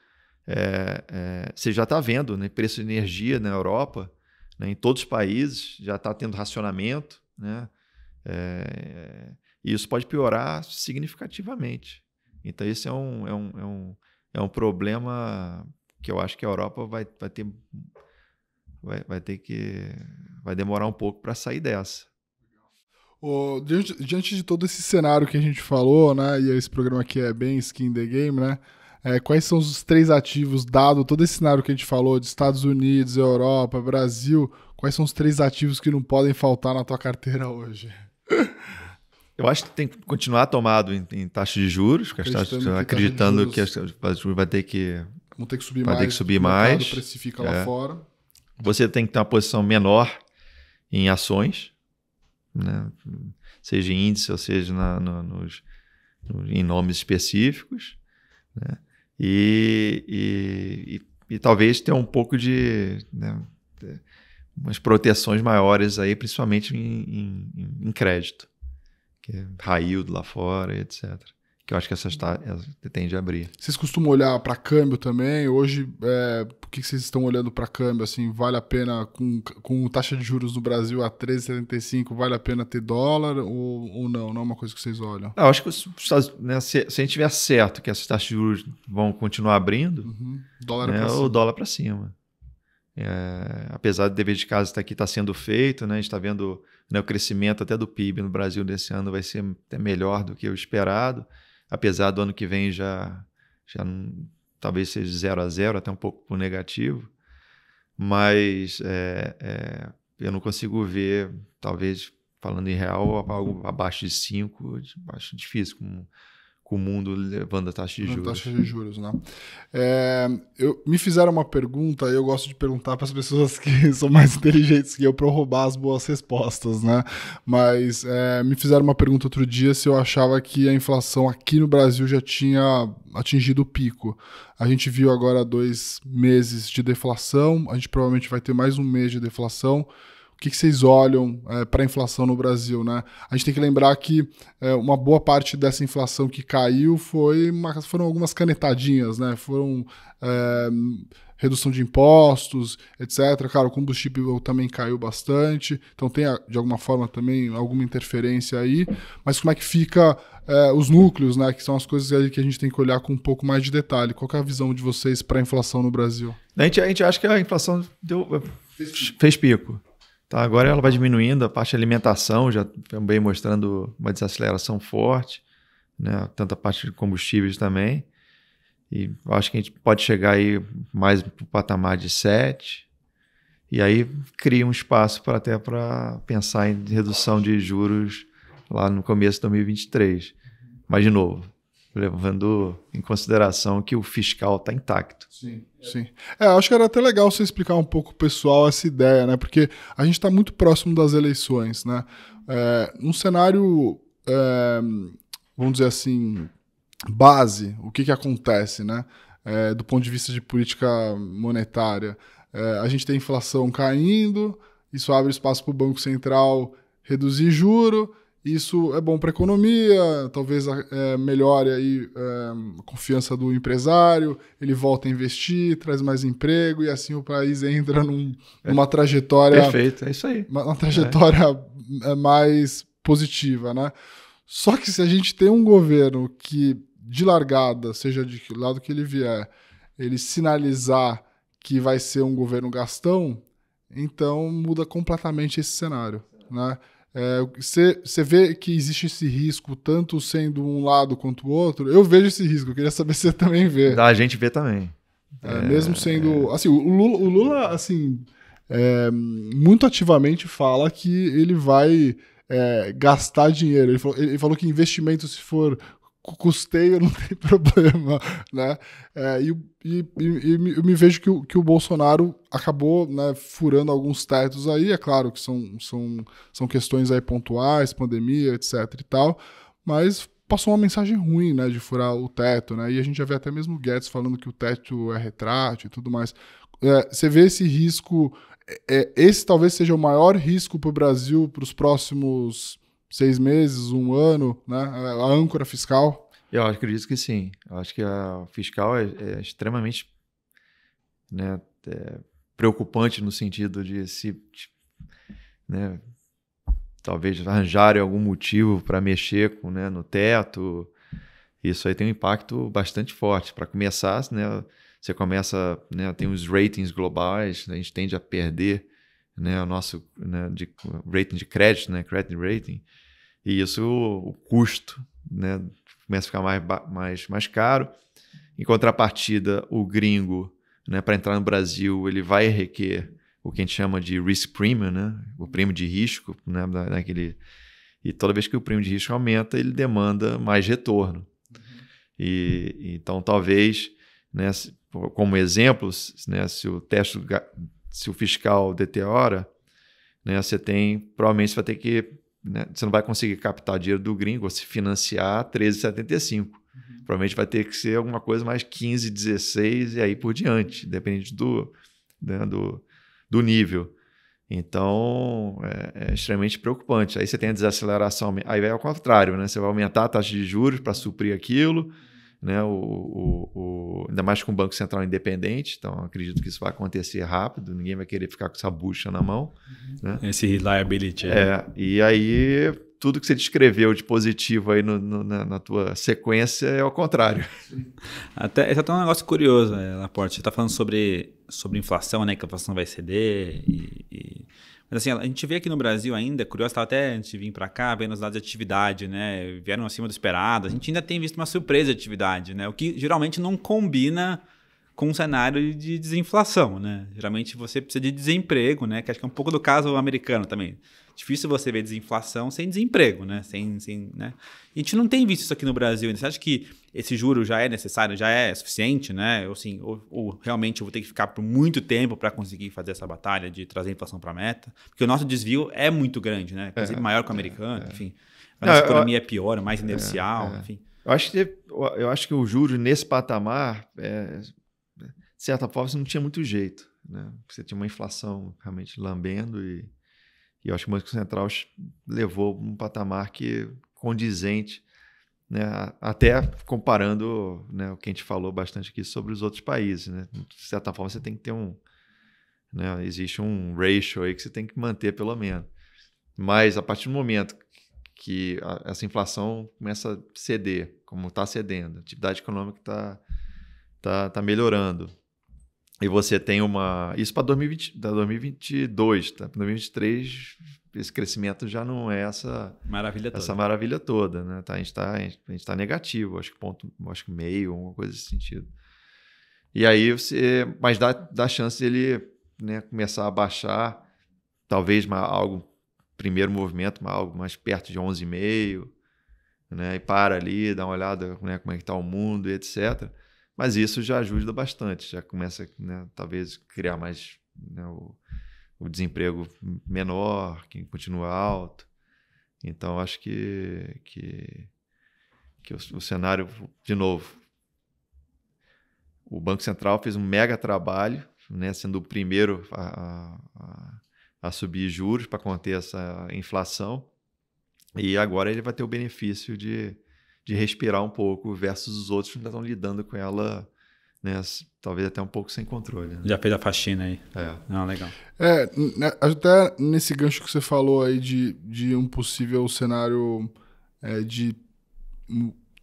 é, é, você já está vendo né, preço de energia na Europa, né, em todos os países, já está tendo racionamento, né, é, e isso pode piorar significativamente. Então, esse é um, é um, é um, é um problema que eu acho que a Europa vai, vai ter. Vai, vai ter que. Vai demorar um pouco para sair dessa. Oh, diante, diante de todo esse cenário que a gente falou, né? E esse programa aqui é bem skin the game, né? É, quais são os três ativos, dado todo esse cenário que a gente falou de Estados Unidos, Europa, Brasil, quais são os três ativos que não podem faltar na tua carteira hoje? Eu acho que tem que continuar tomado em, em taxa de juros, acreditando, que, acreditando que juros vai ter que, ter que subir vai mais, ter que subir mais. precifica é. lá fora. Você tem que ter uma posição menor em ações, né? seja em índice ou seja na, no, nos, em nomes específicos. Né? e, e, e, e talvez ter um pouco de. Né, umas proteções maiores aí, principalmente em, em, em crédito. Que é raio lá fora, etc que eu acho que essa está, tende a abrir. Vocês costumam olhar para câmbio também? Hoje, é, por que vocês estão olhando para câmbio? Assim, vale a pena, com, com taxa de juros no Brasil a 13,75, vale a pena ter dólar ou, ou não? Não é uma coisa que vocês olham? Eu acho que né, se, se, a gente tiver certo que essas taxas de juros vão continuar abrindo, uhum. dólar né, o dólar para cima. É, apesar do dever de casa estar tá aqui, está sendo feito, né, a gente está vendo né, o crescimento até do PIB no Brasil desse ano vai ser melhor do que o esperado apesar do ano que vem já, já talvez seja zero a zero, até um pouco por negativo, mas é, é, eu não consigo ver, talvez falando em real, algo abaixo de 5, acho difícil, como com o mundo levando a taxa de juros. Taxa de juros, né? É, eu, me fizeram uma pergunta, eu gosto de perguntar para as pessoas que são mais inteligentes que eu para roubar as boas respostas, né? Mas é, me fizeram uma pergunta outro dia se eu achava que a inflação aqui no Brasil já tinha atingido o pico. A gente viu agora dois meses de deflação, a gente provavelmente vai ter mais um mês de deflação que, que vocês olham é, para a inflação no Brasil? Né? A gente tem que lembrar que é, uma boa parte dessa inflação que caiu foi uma, foram algumas canetadinhas, né? foram é, redução de impostos, etc. Cara, o combustível também caiu bastante, então tem de alguma forma também alguma interferência aí, mas como é que fica é, os núcleos, né? que são as coisas que a gente tem que olhar com um pouco mais de detalhe. Qual é a visão de vocês para a inflação no Brasil? A gente, a gente acha que a inflação deu, fez pico. Fez pico. Tá, agora ela vai diminuindo a parte de alimentação, já também mostrando uma desaceleração forte, né? tanto a parte de combustíveis também. E acho que a gente pode chegar aí mais para o patamar de 7, e aí cria um espaço para até para pensar em redução de juros lá no começo de 2023. Mas, de novo, levando em consideração que o fiscal está intacto. Sim, sim. É, acho que era até legal você explicar um pouco pessoal essa ideia, né? Porque a gente está muito próximo das eleições, né? É, um cenário, é, vamos dizer assim, base, o que, que acontece, né? É, do ponto de vista de política monetária, é, a gente tem inflação caindo, isso abre espaço para o Banco Central reduzir juro, isso é bom para a economia, talvez é, melhore aí, é, a confiança do empresário, ele volta a investir, traz mais emprego e assim o país entra num, é. numa trajetória. Perfeito, é isso aí. Uma, uma trajetória é. É, mais positiva, né? Só que se a gente tem um governo que, de largada, seja de que lado que ele vier, ele sinalizar que vai ser um governo gastão, então muda completamente esse cenário, né? Você é, vê que existe esse risco, tanto sendo um lado quanto o outro? Eu vejo esse risco, queria saber se você também vê. A gente vê também. É, é, mesmo sendo. Assim, o Lula, o Lula assim, é, muito ativamente fala que ele vai é, gastar dinheiro. Ele falou, ele falou que investimento, se for custeio não tem problema, né? É, e, e, e, eu me vejo que o, que o Bolsonaro acabou né, furando alguns tetos aí, é claro que são, são, são questões aí pontuais, pandemia, etc e tal, mas passou uma mensagem ruim, né, de furar o teto, né? E a gente já vê até mesmo o Guedes falando que o teto é retrato e tudo mais. É, você vê esse risco, é, é esse talvez seja o maior risco para o Brasil para os próximos seis meses, um ano, né? A âncora fiscal? Eu acredito que sim. Eu acho que a fiscal é, é extremamente né, é preocupante no sentido de se né, talvez arranjarem algum motivo para mexer com, né, no teto. Isso aí tem um impacto bastante forte. Para começar, né, você começa, né, tem os ratings globais, né, a gente tende a perder né, o nosso né, de rating de crédito, né, credit rating, e isso o, custo né, começa a ficar mais, mais, mais caro. Em contrapartida, o gringo, né, para entrar no Brasil, ele vai requer o que a gente chama de risk premium, né, o prêmio de risco, né, daquele. e toda vez que o prêmio de risco aumenta, ele demanda mais retorno. Uhum. E, então, talvez, né, como exemplos, né, se o teste se o fiscal deteriora, né, você tem, provavelmente você vai ter que, né, você não vai conseguir captar dinheiro do gringo se financiar 13,75. Uhum. Provavelmente vai ter que ser alguma coisa mais 15, 16 e aí por diante, dependente do, né, do, do nível. Então, é, é, extremamente preocupante. Aí você tem a desaceleração, aí vai ao contrário, né? Você vai aumentar a taxa de juros para suprir aquilo, né? O, o, o, ainda mais com o Banco Central independente, então acredito que isso vai acontecer rápido, ninguém vai querer ficar com essa bucha na mão. Uhum. Né? Esse reliability. É, e aí tudo que você descreveu de positivo aí no, no, na, na, tua sequência é ao contrário. Até, esse é até um negócio curioso, né, Laporte, você está falando sobre, sobre inflação, né, que a inflação vai ceder e... e mas assim, a gente vê aqui no Brasil ainda, é curioso, estava até a gente vir para cá, vendo os dados de atividade, né? Vieram acima do esperado. A gente ainda tem visto uma surpresa de atividade, né? O que geralmente não combina com um cenário de desinflação, né? Geralmente você precisa de desemprego, né? Que acho que é um pouco do caso americano também. Difícil você ver desinflação sem desemprego, né? Sem, sem, né? A gente não tem visto isso aqui no Brasil. Você acha que esse juro já é necessário, já é suficiente, né? Ou, assim, ou, ou realmente eu vou ter que ficar por muito tempo para conseguir fazer essa batalha de trazer a inflação para a meta? Porque o nosso desvio é muito grande, né? É, maior que o é, americano, é, é. enfim. A nossa não, economia eu, é pior, é mais inercial, é, é. enfim. Eu acho, que, eu acho que o juro nesse patamar, de certa forma, você não tinha muito jeito. Né? Você tinha uma inflação realmente lambendo e e eu acho que o Banco Central levou um patamar que condizente, né? até comparando né, o que a gente falou bastante aqui sobre os outros países. Né? De certa forma, você tem que ter um. Né? Existe um ratio aí que você tem que manter, pelo menos. Mas a partir do momento que a, essa inflação começa a ceder, como está cedendo, a atividade econômica está tá, tá melhorando, e você tem uma. Isso para 2022, tá? Para 2023, esse crescimento já não é essa maravilha toda. Essa maravilha toda, né? Tá, a gente está tá negativo, acho que ponto, acho que meio, alguma coisa nesse sentido. E aí você. Mas dá, dá chance ele né, começar a baixar, talvez algo, primeiro movimento, algo mais perto de 11,5, né? E para ali, dá uma olhada né, como é que está o mundo, etc. Mas isso já ajuda bastante, já começa, né, talvez, criar mais né, o, o, desemprego menor, que continua alto. Então, acho que, que, que o, o cenário, de novo, o Banco Central fez um mega trabalho, né, sendo o primeiro a, a, a subir juros para conter essa inflação. E agora ele vai ter o benefício de, de respirar um pouco, versus os outros que ainda estão lidando com ela, né? Talvez até um pouco sem controle. Né? Já fez a faxina aí. É. Não, ah, legal. É, né, até nesse gancho que você falou aí de, de um possível cenário é, de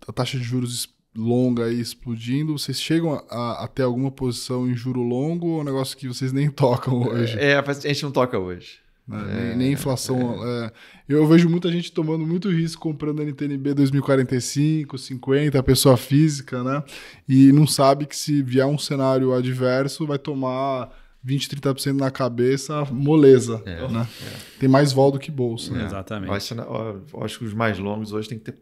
a taxa de juros longa aí explodindo, vocês chegam até alguma posição em juro longo ou é um negócio que vocês nem tocam é, hoje? É, a gente não toca hoje. Né? É, nem, nem, inflação. É. é. eu vejo muita gente tomando muito risco comprando NTNB 2045, 50, pessoa física, né? E não sabe que se vier um cenário adverso, vai tomar 20, 30% na cabeça, moleza. É, né? É. Tem mais vol do que bolsa. É, né? Exatamente. Acho, acho, que os mais longos hoje tem que ter.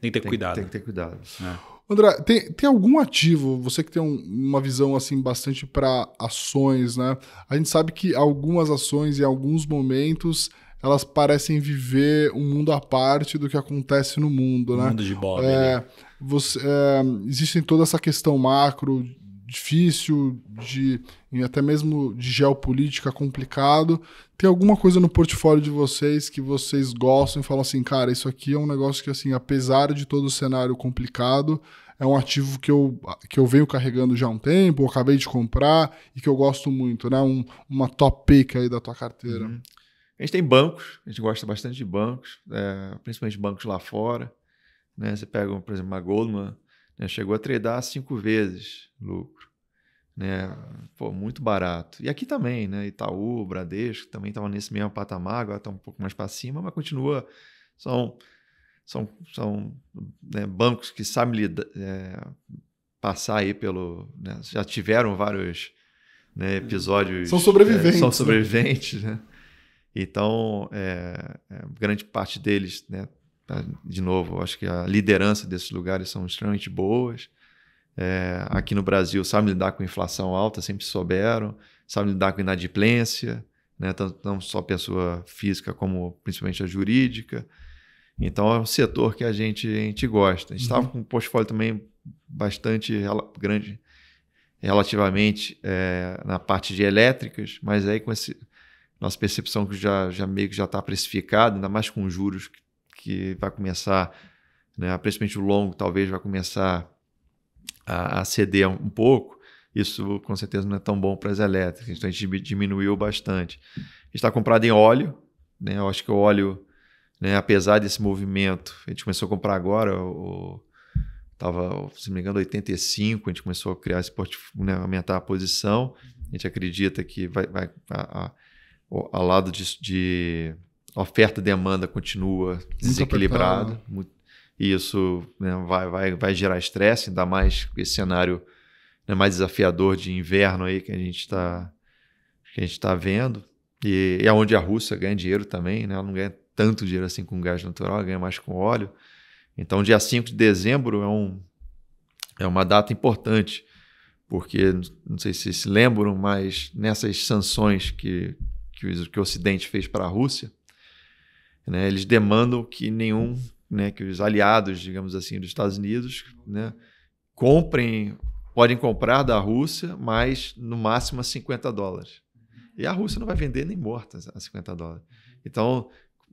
Tem que ter tem, cuidado. Tem que ter cuidado. É. André, tem, tem algum ativo, você que tem um, uma visão assim bastante para ações, né? A gente sabe que algumas ações em alguns momentos elas parecem viver um mundo à parte do que acontece no mundo, né? mundo de Bob. É, né? você, é, existe toda essa questão macro difícil, de até mesmo de geopolítica complicado, tem alguma coisa no portfólio de vocês que vocês gostam e falam assim, cara, isso aqui é um negócio que assim, apesar de todo o cenário complicado, é um ativo que eu, que eu venho carregando já há um tempo, acabei de comprar e que eu gosto muito, né? Um, uma top pick aí da tua carteira. Uhum. A gente tem bancos, a gente gosta bastante de bancos, é, principalmente bancos lá fora. Né? Você pega, por exemplo, uma Goldman, né? Chegou a treinar cinco vezes lucro. Né? Pô, muito barato. E aqui também, né? Itaú, Bradesco também estava nesse mesmo patamar, agora está um pouco mais para cima, mas continua. São, são, são né, bancos que sabem lidar, é, passar aí pelo. Né? Já tiveram vários né, hum. episódios. São sobreviventes. É, são né? sobreviventes, né? Então, é, é, grande parte deles né, Tá? De novo, acho que a liderança desses lugares são extremamente boas. É, aqui no Brasil, sabem lidar com inflação alta, sempre souberam, sabem lidar com inadimplência, né? tanto, não só pessoa física como principalmente a jurídica. Então é um setor que a gente, a gente gosta. A gente estava uhum. com um portfólio também bastante grande relativamente é, na parte de elétricas, mas aí com esse nossa percepção que já, já meio que já está precificada ainda mais com juros que que vai começar, né, principalmente o longo, talvez vai começar a, a ceder um, um pouco, isso com certeza não é tão bom para as elétricas. Então a gente diminuiu bastante. Está comprado em óleo, né? Eu acho que o óleo, né, apesar desse movimento, a gente começou a comprar agora, o, tava, se não me engano, 85, a gente começou a criar esse portfólio, né, aumentar a posição. A gente acredita que vai, vai a, a, ao lado de, de oferta e demanda continua desequilibrada. E isso né, vai, vai, vai gerar estresse, ainda mais com esse cenário né, mais desafiador de inverno aí que a gente está que a gente está vendo. E é onde a Rússia ganha dinheiro também, né? Ela não ganha tanto dinheiro assim com gás natural, ela ganha mais com óleo. Então, dia 5 de dezembro é, um, é uma data importante, porque não sei se se lembram, mas nessas sanções que, que, que o Ocidente fez para a Rússia, né? Eles demandam que nenhum, né, que os aliados, digamos assim, dos Estados Unidos, né, comprem, podem comprar da Rússia, mas no máximo a 50 dólares. E a Rússia não vai vender nem morta a 50 dólares. Então,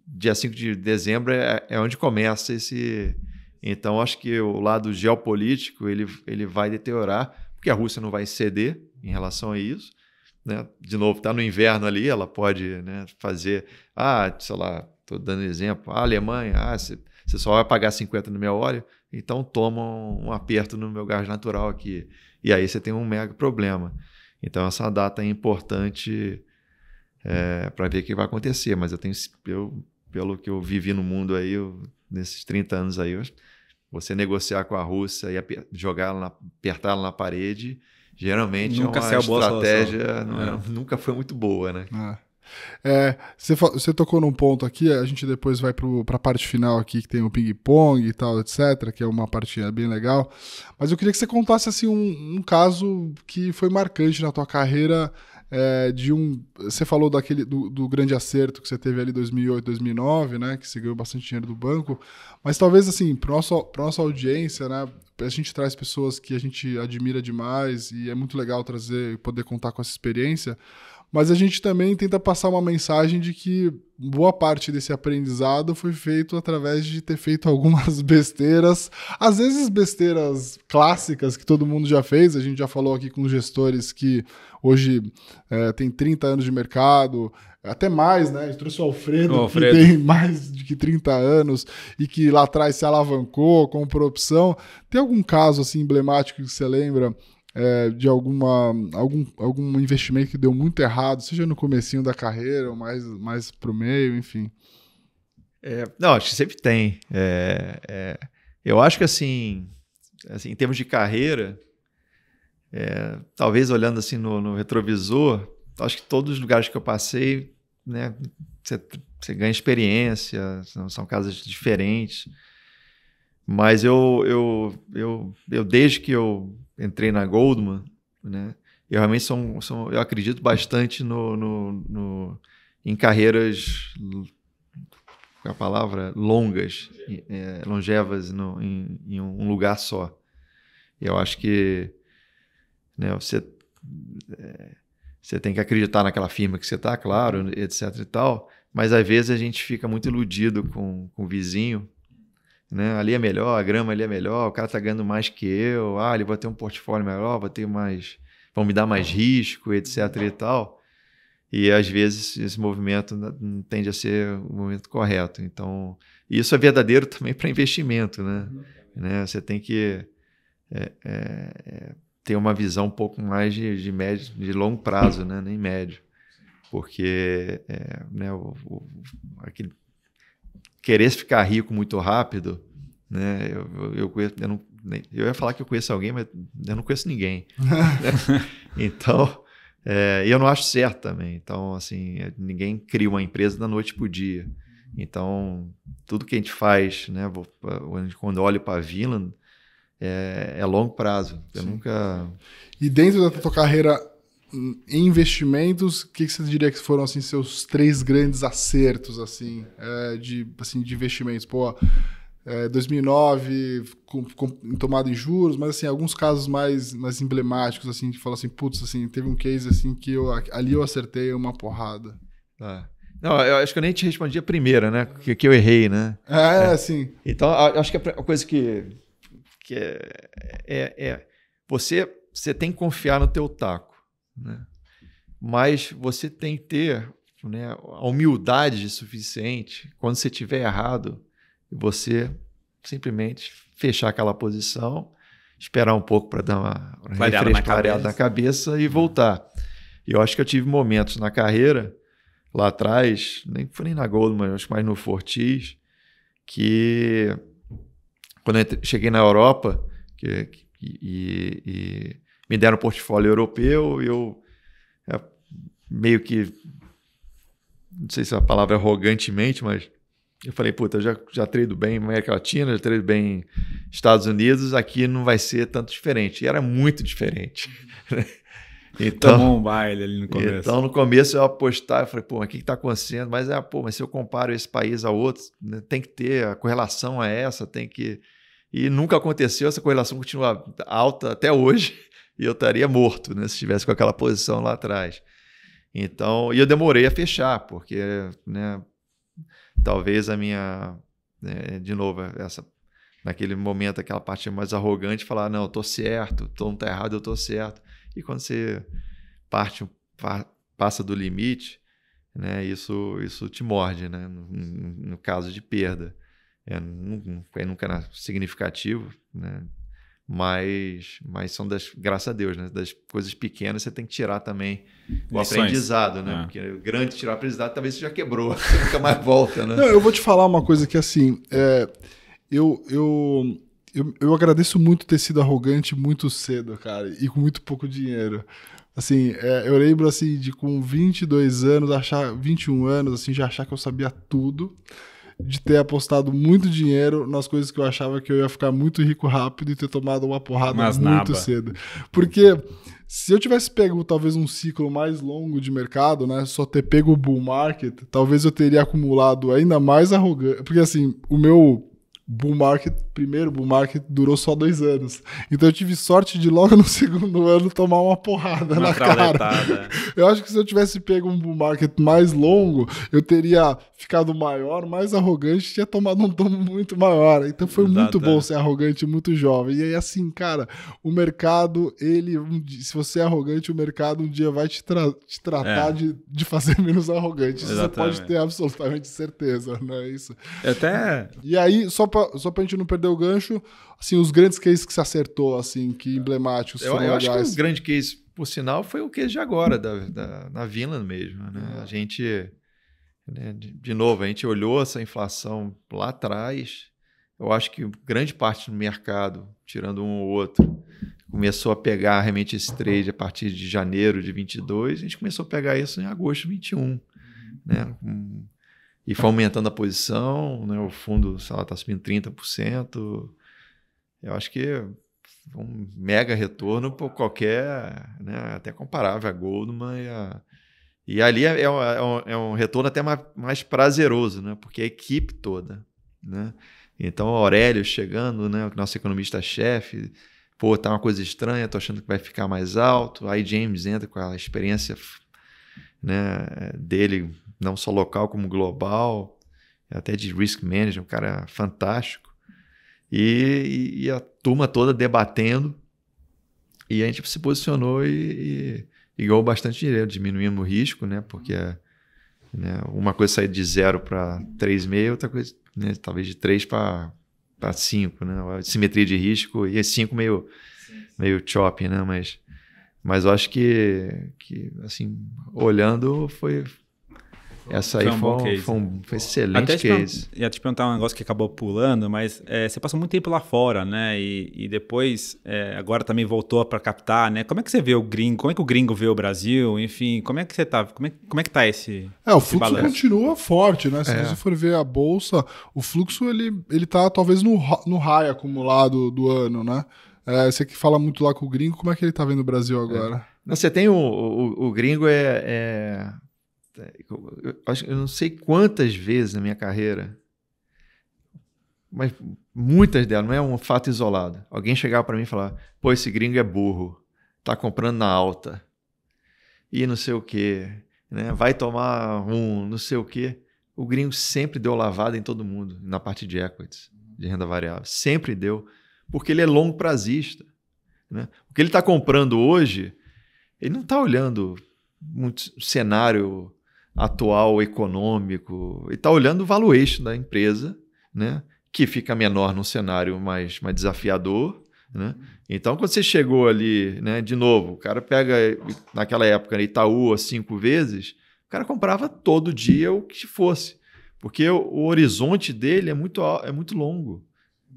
dia 5 de dezembro é, é onde começa esse. Então, acho que o lado geopolítico ele, ele vai deteriorar, porque a Rússia não vai ceder em relação a isso. Né? De novo, está no inverno ali, ela pode né, fazer, ah, sei lá, Estou dando exemplo. A ah, Alemanha, ah, você só vai pagar 50 no meu óleo, então toma um aperto no meu gás natural aqui. E aí você tem um mega problema. Então essa data é importante é, para ver o que vai acontecer. Mas eu tenho, eu, pelo que eu vivi no mundo aí, eu, nesses 30 anos aí, eu, você negociar com a Rússia e jogar ela na, apertar ela na parede, geralmente é nunca é uma estratégia, não, é, é. nunca foi muito boa, né? É. É, você, você tocou num ponto aqui, a gente depois vai para a parte final aqui, que tem o ping-pong e tal, etc., que é uma partinha bem legal. Mas eu queria que você contasse assim, um, um caso que foi marcante na tua carreira. É, de um. Você falou daquele do, do, grande acerto que você teve ali 2008, 2009, né? Que você ganhou bastante dinheiro do banco. Mas talvez, assim, para nossa, nossa audiência, né? A gente traz pessoas que a gente admira demais e é muito legal trazer e poder contar com essa experiência mas a gente também tenta passar uma mensagem de que boa parte desse aprendizado foi feito através de ter feito algumas besteiras, às vezes besteiras clássicas que todo mundo já fez. A gente já falou aqui com gestores que hoje é, tem 30 anos de mercado, até mais, né? A gente trouxe o Alfredo, o Alfredo, que tem mais de 30 anos e que lá atrás se alavancou, comprou opção. Tem algum caso assim emblemático que você lembra é, de alguma, algum, algum investimento que deu muito errado, seja no comecinho da carreira ou mais, mais o meio, enfim? É, não, acho que sempre tem. É, é, eu acho que assim, assim, em termos de carreira, é, talvez olhando assim no, no retrovisor, acho que todos os lugares que eu passei, né, você, você ganha experiência, são, são casas diferentes. Mas eu, eu, eu, eu, desde que eu entrei na Goldman, né? Eu realmente sou, sou, eu acredito bastante no, no, no em carreiras é a palavra longas, é, longevas no, em, em, um lugar só. Eu acho que né, você é, você tem que acreditar naquela firma que você está, claro, etc e tal. Mas às vezes a gente fica muito iludido com, com o vizinho né? Ali é melhor, a grama ali é melhor, o cara tá ganhando mais que eu, ah, ele vai ter um portfólio melhor, vai ter mais, vão me dar mais risco, etc e tal. E às vezes esse movimento tende a ser o momento correto. Então, isso é verdadeiro também para investimento, né? né? Você tem que é, é, é, ter uma visão um pouco mais de, de médio, de longo prazo, né? Nem médio. Porque é, né, o, o, aquele querer ficar rico muito rápido, né? Eu, eu, conheço, eu, não, eu ia falar que eu conheço alguém, mas eu não conheço ninguém. então, é, eu não acho certo também. Então, assim, é, ninguém cria uma empresa da noite para o dia. Então, tudo que a gente faz, né? Quando eu olho para a Vila, é, é longo prazo. Eu Sim. nunca. E dentro da tua carreira em investimentos, o que, que você diria que foram assim seus três grandes acertos assim é, de assim de investimentos? Pô, é, 2009 com, com, tomada em juros, mas assim alguns casos mais mais emblemáticos assim que fala assim, putz, assim teve um case assim que eu ali eu acertei uma porrada. É. Não, eu acho que eu nem te respondi a primeira, né? Que, que eu errei, né? É, é. é. sim. Então, acho que a coisa que, que é, é, é você, você tem que confiar no teu taco. Né? Mas você tem que ter né, a humildade suficiente quando você tiver errado, você simplesmente fechar aquela posição, esperar um pouco para dar uma, uma na, cabeça. na cabeça e voltar. E eu acho que eu tive momentos na carreira, lá atrás, nem foi nem na Goldman, acho que mais no Fortis, que quando eu cheguei na Europa, que, que e, e me deram portfólio europeu e eu é, meio que. Não sei se é a palavra é arrogantemente, mas eu falei, puta, eu já, já treino bem América Latina, já treino bem Estados Unidos, aqui não vai ser tanto diferente. E era muito diferente. Né? então, Tomou um baile ali no começo. Então, no começo eu apostar eu falei, pô, mas o que está acontecendo? Mas, é, pô, mas se eu comparo esse país a outro, né, tem que ter, a correlação a é essa, tem que... E nunca aconteceu, essa correlação continua alta até hoje e eu estaria morto, né? Se estivesse com aquela posição lá atrás. Então, e eu demorei a fechar, porque, né, talvez a minha, né, de novo, essa, naquele momento, aquela parte mais arrogante, falar, não, eu tô certo, tô, não tá errado, eu tô certo. E quando você parte, passa do limite, né, isso, isso te morde, né, no, no caso de perda. É nunca, é nunca significativo, né, mas, mas são das, graças a Deus, né? Das coisas pequenas você tem que tirar também o Lições. aprendizado, né? É. Porque o grande tirar o aprendizado, talvez você já quebrou, você nunca mais volta, né? Não, eu vou te falar uma coisa que assim, é, eu, eu, eu, eu agradeço muito ter sido arrogante muito cedo, cara, e com muito pouco dinheiro. Assim, é, eu lembro assim de com 22 anos, achar 21 anos, assim, já achar que eu sabia tudo de ter apostado muito dinheiro nas coisas que eu achava que eu ia ficar muito rico rápido e ter tomado uma porrada Mas muito naba. cedo. Porque se eu tivesse pego talvez um ciclo mais longo de mercado, né, só ter pego o bull market, talvez eu teria acumulado ainda mais arrogância, porque assim, o meu bull market, primeiro bull market durou só dois anos. Então eu tive sorte de logo no segundo ano tomar uma porrada uma na cara. Eu acho que se eu tivesse pego um bull market mais longo, eu teria ficado maior, mais arrogante, tinha tomado um tom muito maior. Então foi Exato, muito bom é. ser arrogante, muito jovem. E aí assim, cara, o mercado, ele, um dia, se você é arrogante, o mercado um dia vai te, tra te tratar é. de, de fazer menos arrogante. Isso Você pode ter absolutamente certeza, não é isso? Até... E aí, só pra pra, só pra gente não perder o gancho, assim, os grandes cases que se acertou, assim, que emblemáticos eu, foram eu acho que o grande case, por sinal, foi o case de agora, da, da, na Vinland mesmo, né? A gente, né, de, de novo, a gente olhou essa inflação lá atrás, eu acho que grande parte do mercado, tirando um ou outro, começou a pegar realmente esse trade a partir de janeiro de 22, a gente começou a pegar isso em agosto de 21, né? Uhum. Com, e foi aumentando a posição, né? O fundo, sei lá, está subindo 30%. Eu acho que um mega retorno por qualquer, né? Até comparável a Goldman e a e ali é, é, um, é um, é retorno até mais, mais, prazeroso, né? Porque é a equipe toda, né? Então, Aurélio chegando, né? O nosso economista-chefe, pô, tá uma coisa estranha, tô achando que vai ficar mais alto. Aí James entra com a experiência né, dele não só local como global, é até de risk management, um cara é fantástico. E, e, a turma toda debatendo. E a gente se posicionou e, e, e ganhou bastante dinheiro, diminuindo o risco, né? Porque é, né, uma coisa sair de zero para 3,5, outra coisa né, talvez de 3 para 5, né? A simetria de risco, e 5 meio, meio choppy, né? Mas, mas eu acho que, que assim, olhando foi, essa aí foi, foi um, foi um, foi um excelente Até case. Te, ia te perguntar um negócio que acabou pulando, mas é, você passou muito tempo lá fora, né? E, e depois, é, agora também voltou para captar, né? Como é que você vê o gringo? Como é que o gringo vê o Brasil? Enfim, como é que você tá? Como é, como é que tá esse É, o esse fluxo continua forte, né? Se é. você for ver a bolsa, o fluxo ele, ele tá talvez no, no raio acumulado do ano, né? É, você que fala muito lá com o gringo, como é que ele tá vendo o Brasil agora? É. Não, você tem o, o, o gringo é, é Tá, eu, acho, eu não sei quantas vezes na minha carreira, mas muitas delas, não é um fato isolado. Alguém chegava para mim e falar: pô, esse gringo é burro, tá comprando na alta, e não sei o quê, né? vai tomar um, não sei o quê. O gringo sempre deu lavada em todo mundo, na parte de equities, de renda variável. Sempre deu, porque ele é longo prazista. Né? O que ele está comprando hoje, ele não está olhando muito cenário atual econômico e está olhando o valuation da empresa, né? que fica menor num cenário mais, mais desafiador. Né? Então, quando você chegou ali, né, de novo, o cara pega, naquela época, né, Itaú a cinco vezes, o cara comprava todo dia o que fosse, porque o, o horizonte dele é muito, é muito longo.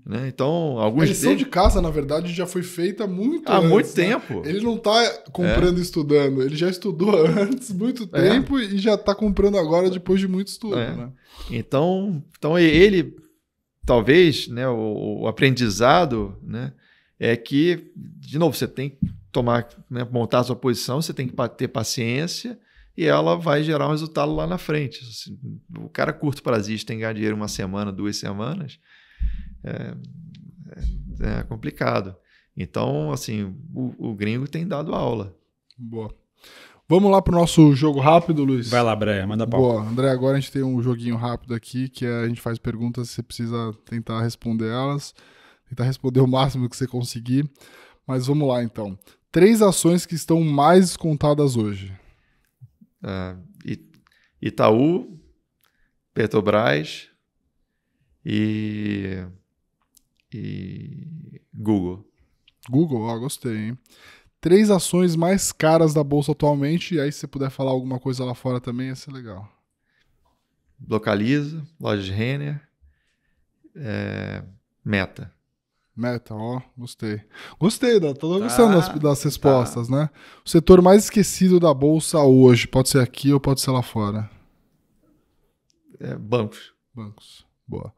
Né? Então, alguns. A lição de casa, na verdade, já foi feita muito Há antes, muito né? tempo. Né? Ele não está comprando é. e estudando, ele já estudou antes muito é. tempo é. e já está comprando agora depois de muito estudo. É. Né? Então, então, ele, talvez, né, o, o, aprendizado né, é que, de novo, você tem que tomar, né, montar a sua posição, você tem que ter paciência e ela vai gerar um resultado lá na frente. Assim, o cara curto prazista tem que ganhar dinheiro uma semana, duas semanas é, é, é complicado. Então, assim, o, o, gringo tem dado aula. Boa. Vamos lá para o nosso jogo rápido, Luiz. Vai lá, André, manda pau. Boa, André, agora a gente tem um joguinho rápido aqui, que é, a gente faz perguntas, você precisa tentar responder elas, tentar responder o máximo que você conseguir. Mas vamos lá, então. Três ações que estão mais descontadas hoje. Uh, Itaú, Petrobras e e Google. Google, ó, gostei, hein? Três ações mais caras da bolsa atualmente, e aí se puder falar alguma coisa lá fora também, ia ser legal. Localiza, Loja Renner, é, Meta. Meta, ó, gostei. Gostei, da, né? tô tá, gostando das, tá, das tá. respostas, tá. né? O setor mais esquecido da bolsa hoje, pode ser aqui ou pode ser lá fora? É, bancos. Bancos, boa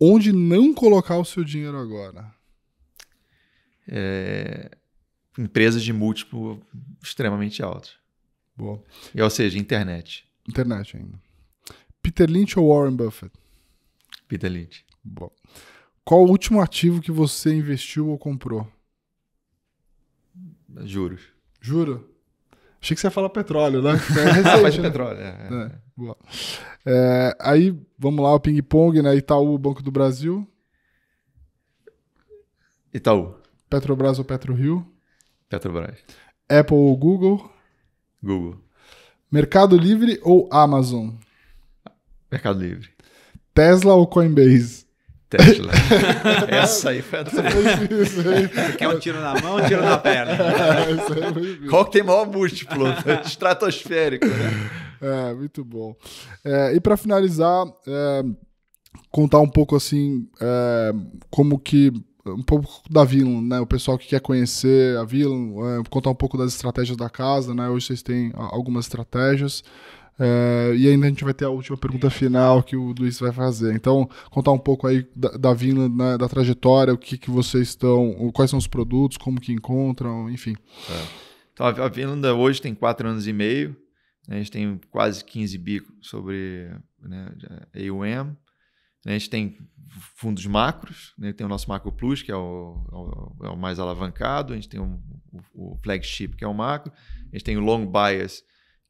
onde não colocar o seu dinheiro agora? É... Empresas de múltiplo extremamente alto. Boa. E, ou seja, internet. Internet ainda. Peter Lynch ou Warren Buffett? Peter Lynch. Boa. Qual o último ativo que você investiu ou comprou? Juros. Juro? Achei que você ia falar petróleo, né? É Mas né? petróleo, é, é. é. boa. É, aí, vamos lá, o ping-pong, né? Itaú, Banco do Brasil. Itaú. Petrobras ou PetroRio? Petrobras. Apple ou Google? Google. Mercado Livre ou Amazon? Mercado Livre. Tesla ou Coinbase? Tesla. Essa aí foi a do Quer um tiro na mão, um tiro na perna. É, Qual que tem maior múltiplo? Estratosférico, né? É, muito bom. É, e para finalizar, é, contar um pouco assim, é, como que um pouco da Vila, né? O pessoal que quer conhecer a Vila, é, contar um pouco das estratégias da casa, né? Hoje vocês têm algumas estratégias. É, e ainda a gente vai ter a última pergunta final que o Luiz vai fazer. Então, contar um pouco aí da, da né, da trajetória, o que, que vocês estão, quais são os produtos, como que encontram, enfim. É. Então, a Vinland hoje tem quatro anos e meio, né, a gente tem quase 15 bicos sobre né, AUM, né, a gente tem fundos macros, né, tem o nosso Macro Plus, que é o, é o, é o mais alavancado, a gente tem o, o, flagship, que é o macro, a gente tem o Long Bias,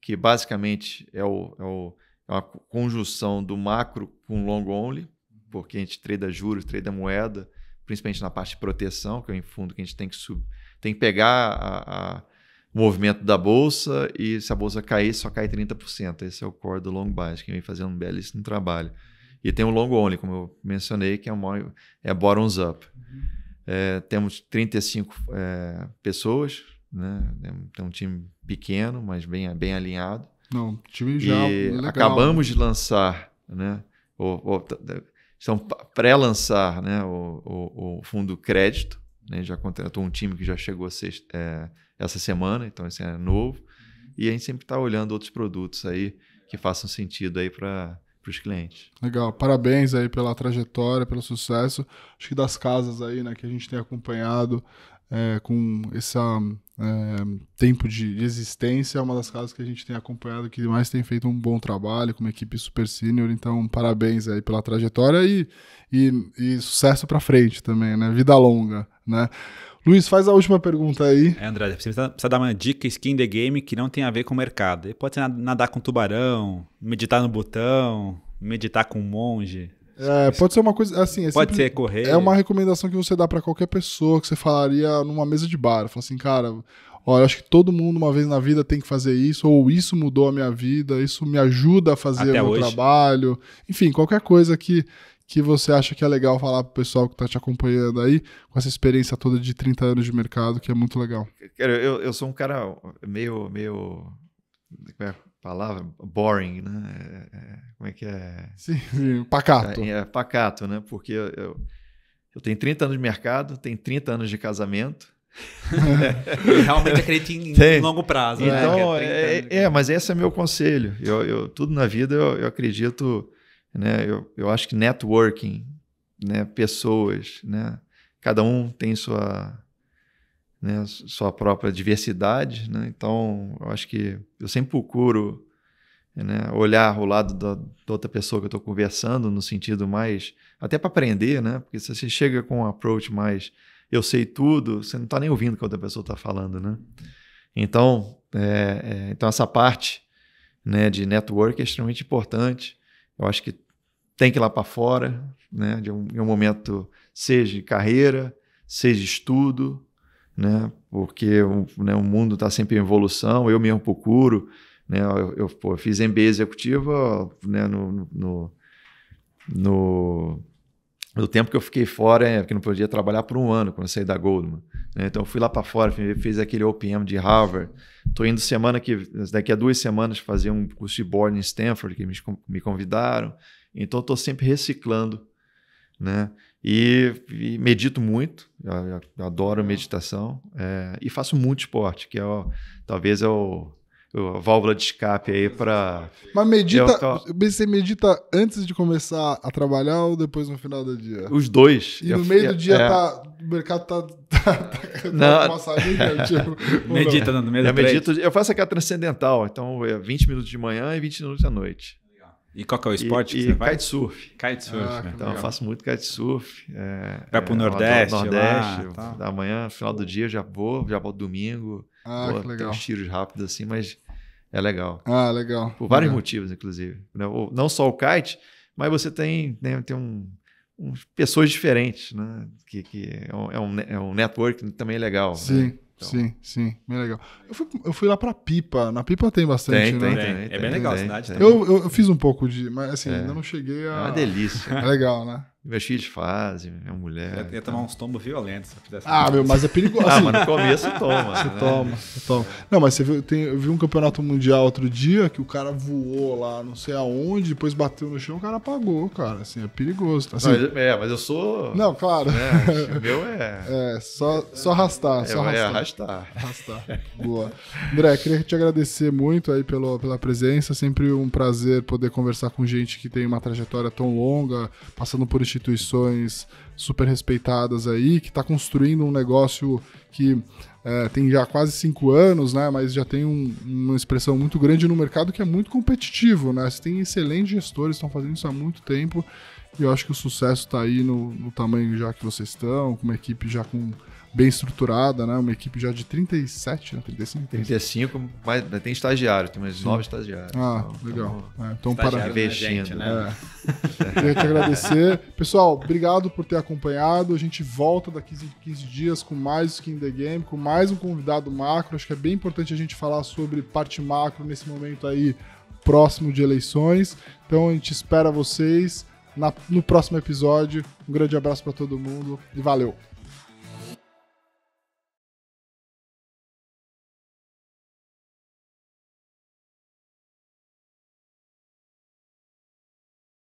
que basicamente é, o, é, o, é uma conjunção do macro com long only, uhum. porque a gente treina juros, treina moeda, principalmente na parte de proteção, que é um fundo que a gente tem que sub, tem que pegar a, a, o movimento da bolsa e se a bolsa cair, só cai 30%. Esse é o core do long bias, que vem fazendo um belíssimo trabalho. Uhum. E tem o long only, como eu mencionei, que é, uma, é bottoms up. Uhum. É, temos 35 é, pessoas né? É tem um time pequeno, mas bem, bem alinhado. Não, time já e legal. acabamos né? de lançar, né? Ou, pré-lançar, né? O, o, o, fundo crédito, né? Já contratou um time que já chegou sexta, é, essa semana, então esse é novo. E a gente sempre está olhando outros produtos aí que façam sentido aí para para os clientes. Legal, parabéns aí pela trajetória, pelo sucesso. Acho que das casas aí, né, que a gente tem acompanhado é, com essa é, tempo de existência, é uma das casas que a gente tem acompanhado que mais tem feito um bom trabalho, com uma equipe super senior então parabéns aí pela trajetória e, e, e sucesso para frente também, né? Vida longa, né? Luiz, faz a última pergunta aí. É, André, você precisa, dar uma dica skin the game que não tem a ver com o mercado. pode ser nadar com tubarão, meditar no botão, meditar com monge. É, pode ser uma coisa assim. É pode ser correr. É uma recomendação que você dá para qualquer pessoa que você falaria numa mesa de bar. Fala assim, cara, olha, acho que todo mundo uma vez na vida tem que fazer isso, ou isso mudou a minha vida, isso me ajuda a fazer Até o meu hoje. trabalho. Enfim, qualquer coisa que, que você acha que é legal falar pro pessoal que tá te acompanhando aí, com essa experiência toda de 30 anos de mercado, que é muito legal. Cara, eu, eu sou um cara meio. meio palavra boring, né? É, é, é, como é que é? Sim, sim pacato. É, é, pacato, né? Porque eu, eu, tenho 30 anos de mercado, tenho 30 anos de casamento. realmente acredito em, Tem. longo prazo. Né? Então, né? é, é, mas esse é meu conselho. Eu, eu tudo na vida eu, eu, acredito, né? Eu, eu acho que networking, né? Pessoas, né? Cada um tem sua né, sua própria diversidade. Né? Então, eu acho que eu sempre procuro né, olhar o lado da, da, outra pessoa que eu estou conversando, no sentido mais. até para aprender, né? Porque se você chega com um approach mais eu sei tudo, você não está nem ouvindo o que a outra pessoa está falando, né? Então, é, é, então essa parte né, de network é extremamente importante. Eu acho que tem que ir lá para fora, né, de um, de um momento, seja de carreira, seja de estudo, né? Porque né, o mundo está sempre em evolução, eu mesmo procuro, né? Eu, eu, pô, eu fiz MBA executiva, né? No, no, no, no, tempo que eu fiquei fora, é, que não podia trabalhar por um ano quando eu saí da Goldman. Né? Então eu fui lá para fora, fiz aquele OPM de Harvard. Estou indo semana que daqui a duas semanas fazer um curso de board em Stanford que me, me convidaram. Então estou sempre reciclando, né? E, e medito muito, eu, eu adoro meditação é, e faço muito esporte, que é o, talvez é o, a válvula de escape aí para. Mas medita. Eu, você medita antes de começar a trabalhar ou depois no final do dia? Os dois. E eu, no meio do dia é, tá. O mercado tá. tá, tá não. tipo, medita não, no meio do eu Eu faço aquela transcendental, então é 20 minutos de manhã e 20 minutos à noite. E qual que é o esporte e, que você e vai? Kitesurf. Kitesurf. Ah, né? Então, legal. eu faço muito kitesurf. É, vai pro é, Nordeste. Nordeste. Lá, tá. Da manhã, final do dia, já vou, já volto domingo. Ah, vou, que legal. Tem uns tiros rápidos assim, mas é legal. Ah, legal. Por vários legal. motivos, inclusive. Né? Não só o kite, mas você tem, né, tem um, um pessoas diferentes, né? Que, que é, um, é, um, é network também legal. Né? Sim. Né? Então... Sim, sim, bem legal. Eu fui, eu fui lá pra Pipa, na Pipa tem bastante, tem, né? Tem, tem, é tem, bem legal a cidade. Eu, eu, eu, fiz um pouco de, mas assim, é. ainda não cheguei a... É uma delícia. É legal, né? Meus filhos fazem, minha mulher. Eu ia então. tomar uns tombos violentos se Ah, meu, mas é perigoso. ah, mas no começo toma. Você né? toma, você toma. Não, mas você viu, tem, eu vi um campeonato mundial outro dia que o cara voou lá, não sei aonde, depois bateu no chão, o cara apagou, cara. Assim, é perigoso. Assim, não, é, mas eu sou. Não, claro. Né, meu é. É, só, só arrastar. É, só é arrastar. É arrastar. Arrastar. Boa. André, queria te agradecer muito aí pelo, pela presença. Sempre um prazer poder conversar com gente que tem uma trajetória tão longa, passando por este instituições super respeitadas aí, que está construindo um negócio que é, tem já quase cinco anos, né? Mas já tem um, uma expressão muito grande no mercado que é muito competitivo, né? Você tem excelentes gestores, estão fazendo isso há muito tempo. E eu acho que o sucesso está aí no, no tamanho já que vocês estão, com uma equipe já com bem estruturada, né? Uma equipe já de 37, né? 35? 35, mas tem estagiário, tem mais nove estagiários. Ah, então, legal. Então, é, então para é investindo, né? É. Queria te agradecer. Pessoal, obrigado por ter acompanhado. A gente volta daqui a 15 dias com mais Skin the Game, com mais um convidado macro. Acho que é bem importante a gente falar sobre parte macro nesse momento aí próximo de eleições. Então a gente espera vocês na, no próximo episódio. Um grande abraço para todo mundo e valeu!